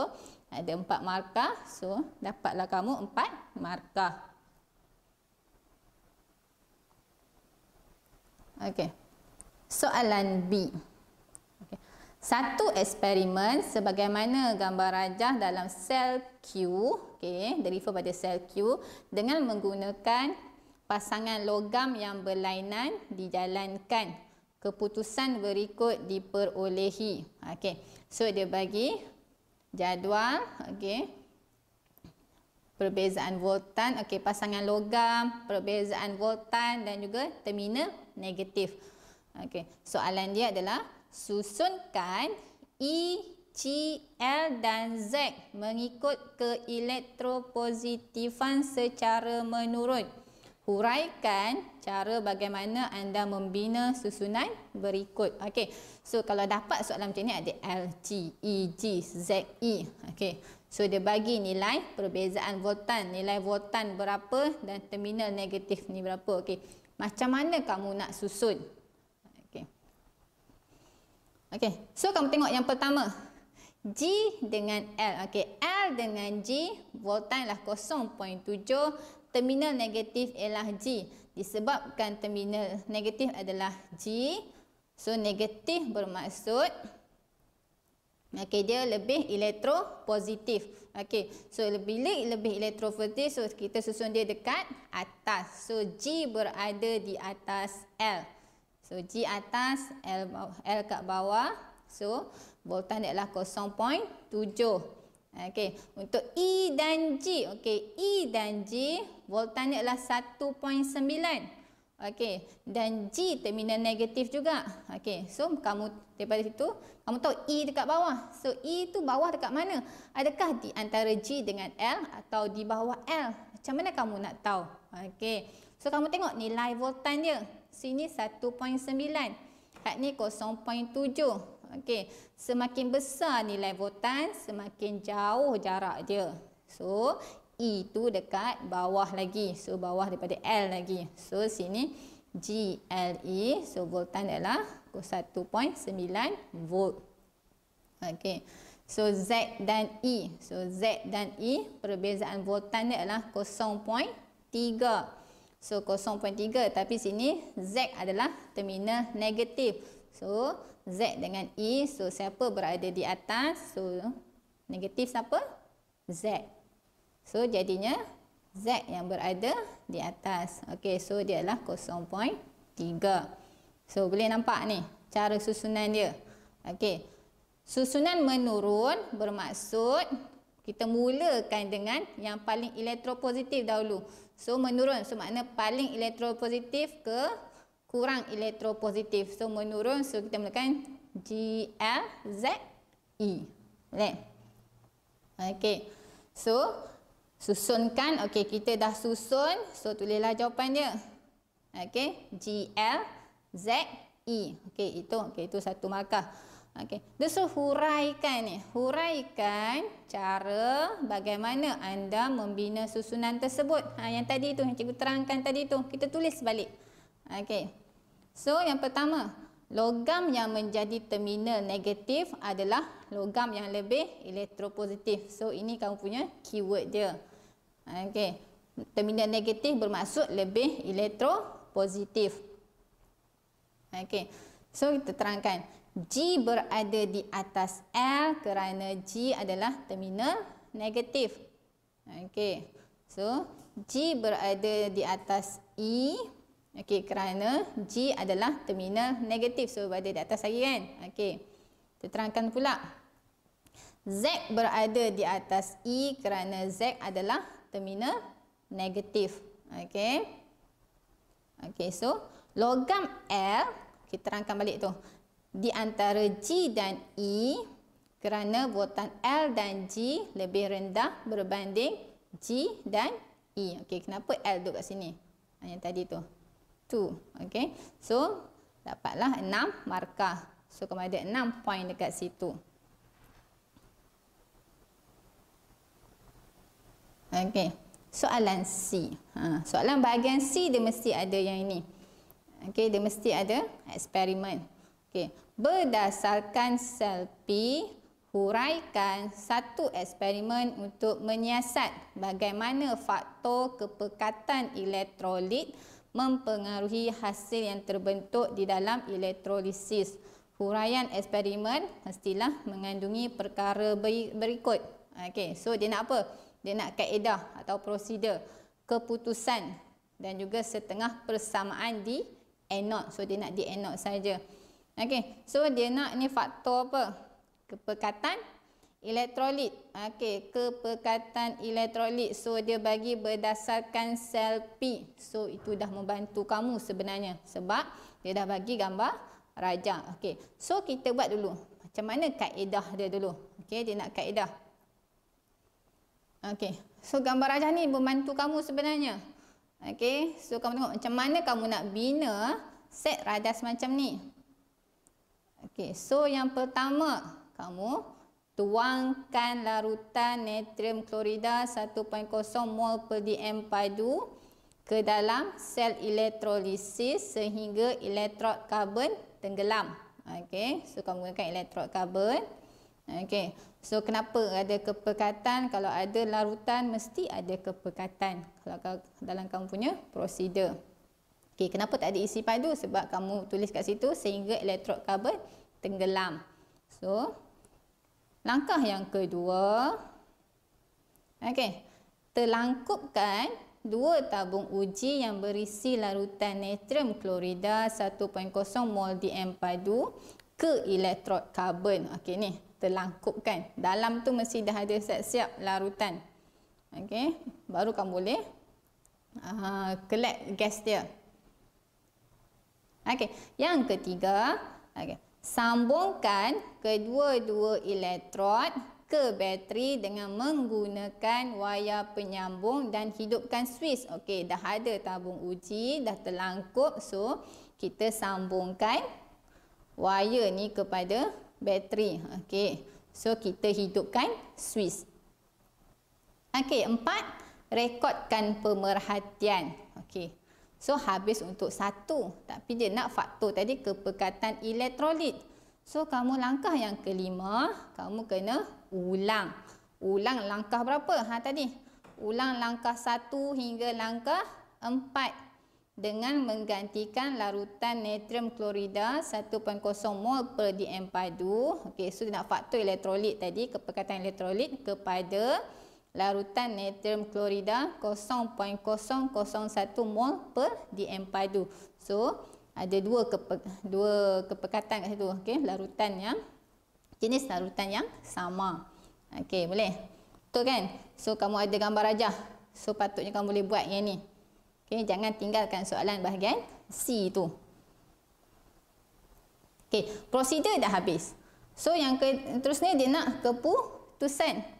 Speaker 2: ada empat markah. So dapatlah kamu empat markah. Okey. Soalan B. Okay. Satu eksperimen sebagaimana gambar rajah dalam sel Q, okey, deriva pada sel Q dengan menggunakan pasangan logam yang berlainan dijalankan. Keputusan berikut diperolehi. Okey. So dia bagi jadual, okey. Perbezaan voltan, okay, pasangan logam, perbezaan voltan dan juga terminal negatif. Okey, soalan dia adalah susunkan E, C, L dan Z mengikut keelektropositifan secara menurun. Huraikan cara bagaimana anda membina susunan berikut. Okey. So kalau dapat soalan macam ni ada L, C, E, G, Z, E. Okey. So dia bagi nilai perbezaan voltan, nilai voltan berapa dan terminal negatif ni berapa. Okey. Macam mana kamu nak susun? Okey. Okey. So kamu tengok yang pertama. G dengan L. Okey, L dengan G voltan ialah 0.7, terminal negatif ialah G. Disebabkan terminal negatif adalah G, so negatif bermaksud Okey dia lebih elektropositif. Okey. So bila lebih elektropositif so kita susun dia dekat atas. So G berada di atas L. So G atas L L kat bawah. So voltan dia adalah 0.7. Okey, untuk E dan G. Okey, E dan G voltan dia adalah 1.9. Okey, dan G terminal negatif juga. Okey, so kamu daripada situ, kamu tahu E dekat bawah. So E tu bawah dekat mana? Adakah di antara G dengan L atau di bawah L? Macam mana kamu nak tahu? Okey, so kamu tengok nilai voltan dia. Sini 1.9, kat ni 0.7. Okey, semakin besar nilai voltan, semakin jauh jarak dia. So, E tu dekat bawah lagi. So bawah daripada L lagi. So sini G L GLE. So voltan adalah 1.9 volt. Okay. So Z dan E. So Z dan E perbezaan voltan adalah 0.3. So 0.3 tapi sini Z adalah terminal negatif. So Z dengan E. So siapa berada di atas? So negatif siapa? Z. So jadinya Z yang berada di atas. Okey, so dia adalah 0.3. So boleh nampak ni cara susunan dia. Okey. Susunan menurun bermaksud kita mulakan dengan yang paling elektropositif dahulu. So menurun so makna paling elektropositif ke kurang elektropositif. So menurun so kita mulakan G L Z E. Okey. So Susunkan. Okey, kita dah susun. So, tulislah jawapan dia. Okey. G, L, Z, E. Okey, itu. Okey, itu satu markah. Okey. Dia suruh huraikan ni. Huraikan cara bagaimana anda membina susunan tersebut. Ha, yang tadi tu, yang cikgu terangkan tadi tu. Kita tulis balik. Okey. So, yang pertama logam yang menjadi terminal negatif adalah logam yang lebih elektropositif. So ini kamu punya keyword dia. Okay, Terminal negatif bermaksud lebih elektropositif. Okay, So kita terangkan G berada di atas L kerana G adalah terminal negatif. Okay, So G berada di atas E Okey, kerana G adalah terminal negatif. So, berada di atas lagi kan? Okey, terangkan pula. Z berada di atas E kerana Z adalah terminal negatif. Okey. Okey, so logam L, kita terangkan balik tu. Di antara G dan E kerana buatan L dan G lebih rendah berbanding G dan E. Okey, kenapa L duduk kat sini? Yang tadi tu. 2. Okay. So, dapatlah 6 markah. So, kemudian ada 6 poin dekat situ. Okay. Soalan C. Ha. Soalan bahagian C, dia mesti ada yang ini. Okay. Dia mesti ada eksperimen. Okay. Berdasarkan sel P, huraikan satu eksperimen untuk menyiasat bagaimana faktor kepekatan elektrolit mempengaruhi hasil yang terbentuk di dalam elektrolisis. Huraian eksperimen mestilah mengandungi perkara berikut. Okey, so dia nak apa? Dia nak kaedah atau prosedur keputusan dan juga setengah persamaan di anode. So dia nak di anode saja. Okey, so dia nak ni faktor apa? Kepekatan elektrolit. Okey, kepekatan elektrolit. So dia bagi berdasarkan sel P. So itu dah membantu kamu sebenarnya sebab dia dah bagi gambar rajang. Okey. So kita buat dulu. Macam mana kaedah dia dulu? Okey, dia nak kaedah. Okey. So gambar rajang ni membantu kamu sebenarnya. Okey. So kamu tengok macam mana kamu nak bina set radas macam ni. Okey. So yang pertama kamu tuangkan larutan natrium klorida 1.0 mol per dm padu ke dalam sel elektrolisis sehingga elektrod karbon tenggelam okey so kamu gunakan elektrod karbon okey so kenapa ada kepekatan kalau ada larutan mesti ada kepekatan kalau dalam kamu punya prosedur okey kenapa tak ada isi padu sebab kamu tulis kat situ sehingga elektrod karbon tenggelam so Langkah yang kedua, okey, terlangkupkan dua tabung uji yang berisi larutan natrium klorida 1.0 mol DM padu ke elektrod karbon. Okey ni, terlangkupkan. Dalam tu mesti dah ada siap-siap larutan. Okey, baru kamu boleh uh, collect gas dia. Okey, yang ketiga, okey. Sambungkan kedua-dua elektrod ke bateri dengan menggunakan wayar penyambung dan hidupkan switch. Okey, dah ada tabung uji, dah terlangkup. So, kita sambungkan wayar ni kepada bateri. Okey, so kita hidupkan switch. Okey, empat, rekodkan pemerhatian. Okey. So habis untuk satu. Tapi dia nak faktor tadi kepekatan elektrolit. So kamu langkah yang kelima, kamu kena ulang. Ulang langkah berapa ha, tadi? Ulang langkah satu hingga langkah empat. Dengan menggantikan larutan natrium klorida 1.0 mol per DM padu. Okay, so dia nak faktor elektrolit tadi, kepekatan elektrolit kepada larutan natrium klorida 0.001 mol per dm padu. So, ada dua kepe, dua kepekatan kat situ. Okey, larutan yang jenis larutan yang sama. Okey, boleh. Betul kan? So, kamu ada gambar rajah. So, patutnya kamu boleh buat yang ni. Okey, jangan tinggalkan soalan bahagian C tu. Okey, prosedur dah habis. So, yang terus ni dia nak kepu keputusan.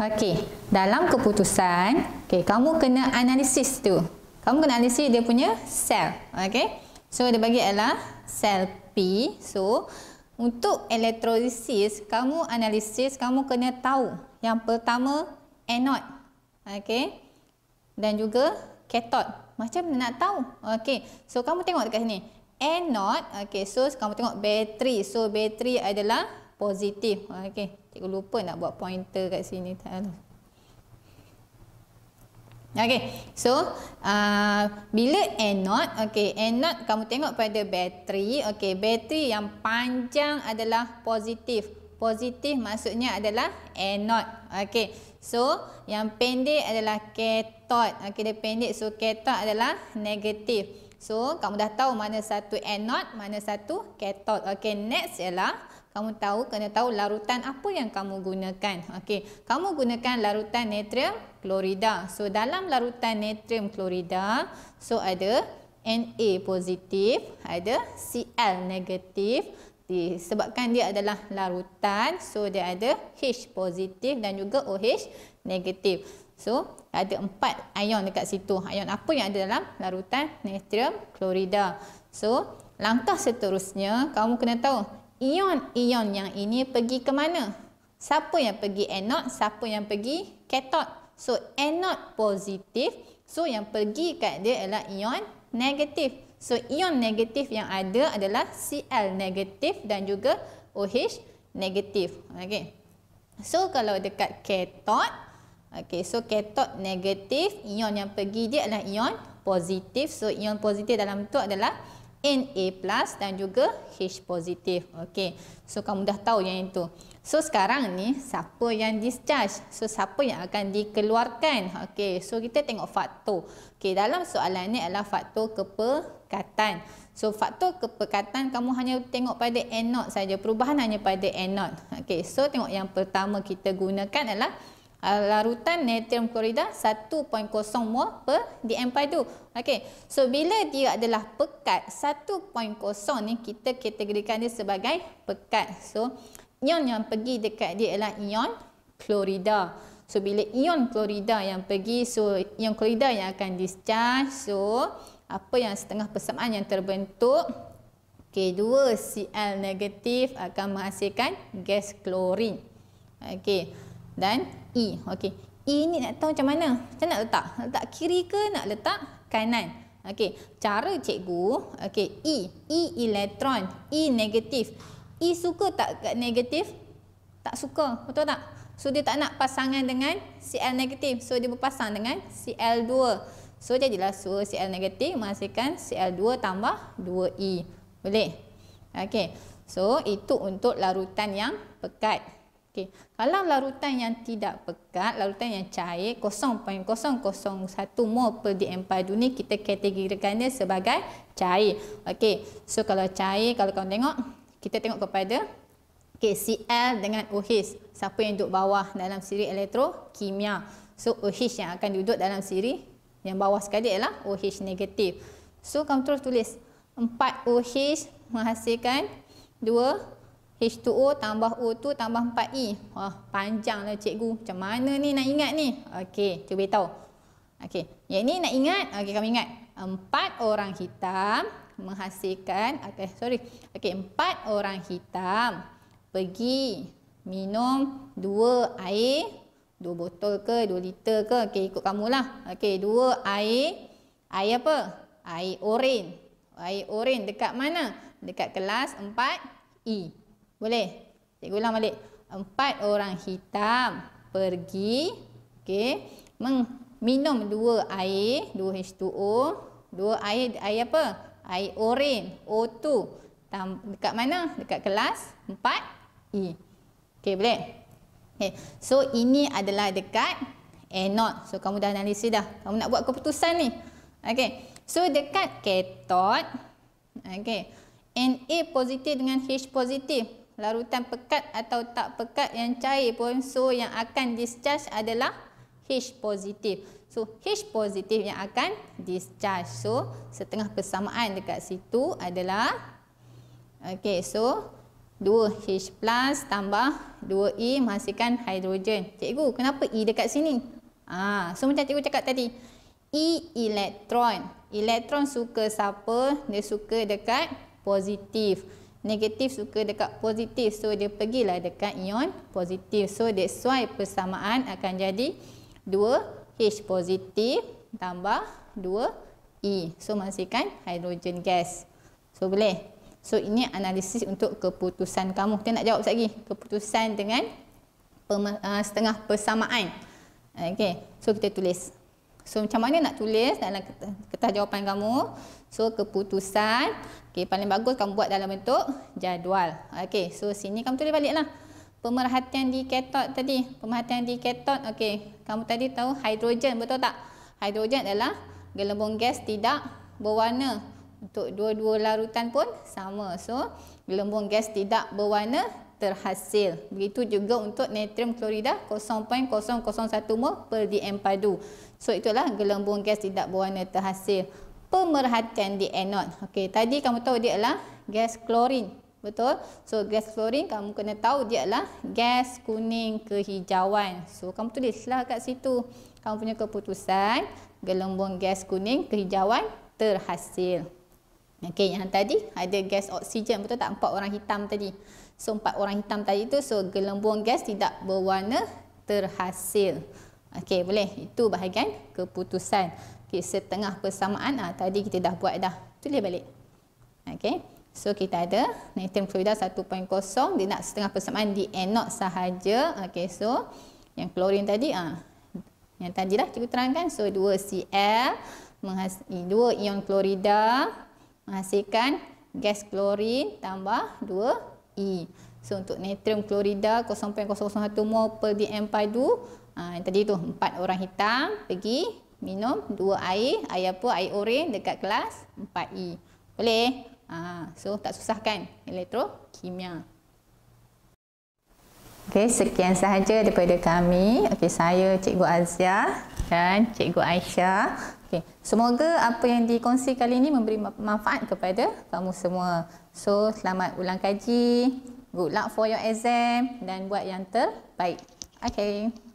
Speaker 2: Okey, dalam keputusan, okey, kamu kena analisis tu. Kamu kena analisis dia punya sel. Okey. So dia bagi ialah sel P. So untuk elektrolisis, kamu analisis, kamu kena tahu yang pertama anod, Okey. Dan juga katod. Macam mana nak tahu? Okey. So kamu tengok dekat sini. anod, Okey. So kamu tengok bateri. So bateri adalah positif. Okey. Cikgu lupa nak buat pointer kat sini. Okay, so uh, bila anode, okay, anode kamu tengok pada bateri, okay, bateri yang panjang adalah positif. Positif maksudnya adalah anode. Okay, so yang pendek adalah ketot. Okay, dia pendek, so ketot adalah negatif. So, kamu dah tahu mana satu anode, mana satu ketot. Okay, next ialah kamu tahu kena tahu larutan apa yang kamu gunakan. Okey, kamu gunakan larutan natrium klorida. So dalam larutan natrium klorida, so ada Na positif, ada Cl negatif Sebabkan dia adalah larutan. So dia ada H positif dan juga OH negatif. So ada empat ion dekat situ. Ion apa yang ada dalam larutan natrium klorida. So langkah seterusnya kamu kena tahu ion-ion yang ini pergi ke mana? Siapa yang pergi anod, Siapa yang pergi katod? So anod positif. So yang pergi kat dia adalah ion negatif. So ion negatif yang ada adalah Cl negatif dan juga OH negatif. Okay. So kalau dekat katod. Okay, so katod negatif. Ion yang pergi dia adalah ion positif. So ion positif dalam tu adalah Na plus dan juga H positif. Okey. So kamu dah tahu yang itu. So sekarang ni siapa yang discharge? So siapa yang akan dikeluarkan? Okey. So kita tengok faktor. Okey, dalam soalan ni adalah faktor kepekatan. So faktor kepekatan kamu hanya tengok pada N0 saja. Perubahan hanya pada N0. Okey. So tengok yang pertama kita gunakan adalah larutan natrium klorida 1.0 mol per dm padu. Okey. So bila dia adalah pekat 1.0 ni kita kategorikan dia sebagai pekat. So ion yang pergi dekat dia ialah ion klorida. So bila ion klorida yang pergi so ion klorida yang akan discharge. So apa yang setengah persamaan yang terbentuk K2Cl negatif akan menghasilkan gas klorin. Okey. Dan E. Okey. E ni nak tahu macam mana? Macam nak letak? Letak kiri ke nak letak kanan? Okey. Cara cikgu, okey, E, E elektron, E negatif. E suka tak kat negatif? Tak suka. Betul tak? So dia tak nak pasangan dengan Cl negatif. So dia berpasang dengan Cl2. So jadilah so Cl negatif menghasilkan Cl2 tambah 2E. Boleh? Okey. So itu untuk larutan yang pekat. Okey, kalau larutan yang tidak pekat, larutan yang cair 0.001 mol per dm padu ni kita kategorikannya sebagai cair. Okey. So kalau cair, kalau kau tengok, kita tengok kepada okey Cl dengan OH. Siapa yang duduk bawah dalam siri elektrokimia? So OH yang akan duduk dalam siri yang bawah sekali ialah OH negatif. So kau terus tulis 4 OH menghasilkan 2 H2O tambah O tu tambah 4E. Wah, panjanglah cikgu. Macam mana ni nak ingat ni? Okey, cuba tahu Okey, yang ni nak ingat. Okey, kami ingat. Empat orang hitam menghasilkan. Okey, sorry. Okey, empat orang hitam pergi minum dua air. Dua botol ke, dua liter ke. Okey, ikut kamu lah Okey, dua air. Air apa? Air oren. Air oren dekat mana? Dekat kelas 4E. Boleh? Cikgu ulang balik. Empat orang hitam pergi okay, minum dua air, dua H2O. Dua air, air apa? Air oren, O2. Dekat mana? Dekat kelas 4E. okay boleh? Okay. So, ini adalah dekat anode. So, kamu dah analisis dah. Kamu nak buat keputusan ni. okay, So, dekat ketod. Okey. Na positif dengan H positif larutan pekat atau tak pekat yang cair pun so yang akan discharge adalah H positif. So H positif yang akan discharge. So setengah persamaan dekat situ adalah okay, so 2H plus tambah 2E menghasilkan hidrogen. Cikgu, kenapa E dekat sini? Ah, so macam cikgu cakap tadi, E elektron. Elektron suka siapa? Dia suka dekat positif. Positif. Negatif suka dekat positif So dia pergilah dekat ion positif So that's why persamaan akan jadi 2H positif Tambah 2E So masihkan hidrogen gas So boleh So ini analisis untuk keputusan kamu Kita nak jawab lagi Keputusan dengan eh, setengah persamaan Okay So kita tulis So macam mana nak tulis dalam kertas jawapan kamu So keputusan, okay, paling bagus kamu buat dalam bentuk jadual. Okay, so sini kamu tulis lah. Pemerhatian di ketot tadi. Pemerhatian di ketot, okay. kamu tadi tahu hidrogen, betul tak? Hidrogen adalah gelembung gas tidak berwarna. Untuk dua-dua larutan pun sama. So, gelembung gas tidak berwarna terhasil. Begitu juga untuk natrium klorida 0.001 mol per dm padu. So, itulah gelembung gas tidak berwarna terhasil pemerhatian di anod. Okey, tadi kamu tahu dia adalah gas klorin. Betul? So, gas klorin kamu kena tahu dia adalah gas kuning kehijauan. So, kamu tulislah kat situ. Kamu punya keputusan gelembung gas kuning kehijauan terhasil. Okey, yang tadi ada gas oksigen. Betul tak? Empat orang hitam tadi. So, empat orang hitam tadi tu, so gelembung gas tidak berwarna terhasil. Okey, boleh. Itu bahagian keputusan okay, setengah persamaan ah tadi kita dah buat dah. Tulis balik. okay. So kita ada natrium klorida 1.0 dia nak setengah persamaan di anod sahaja. okay. So yang klorin tadi ah yang tadi lah cikgu terangkan so 2Cl eh, dua ion klorida menghasilkan gas klorin tambah 2E. So untuk natrium klorida 0.001 mol per dm padu Ha, yang tadi tu, empat orang hitam pergi minum dua air, air apa? Air oren dekat kelas 4E. Boleh? Ha, so tak susah kan elektrokimia. Okey, sekian sahaja daripada kami. Okey, saya Cikgu Azia dan Cikgu Aisyah. Okey, semoga apa yang dikongsi kali ini memberi manfaat kepada kamu semua. So, selamat ulang kaji. Good luck for your exam dan buat yang terbaik. Okay.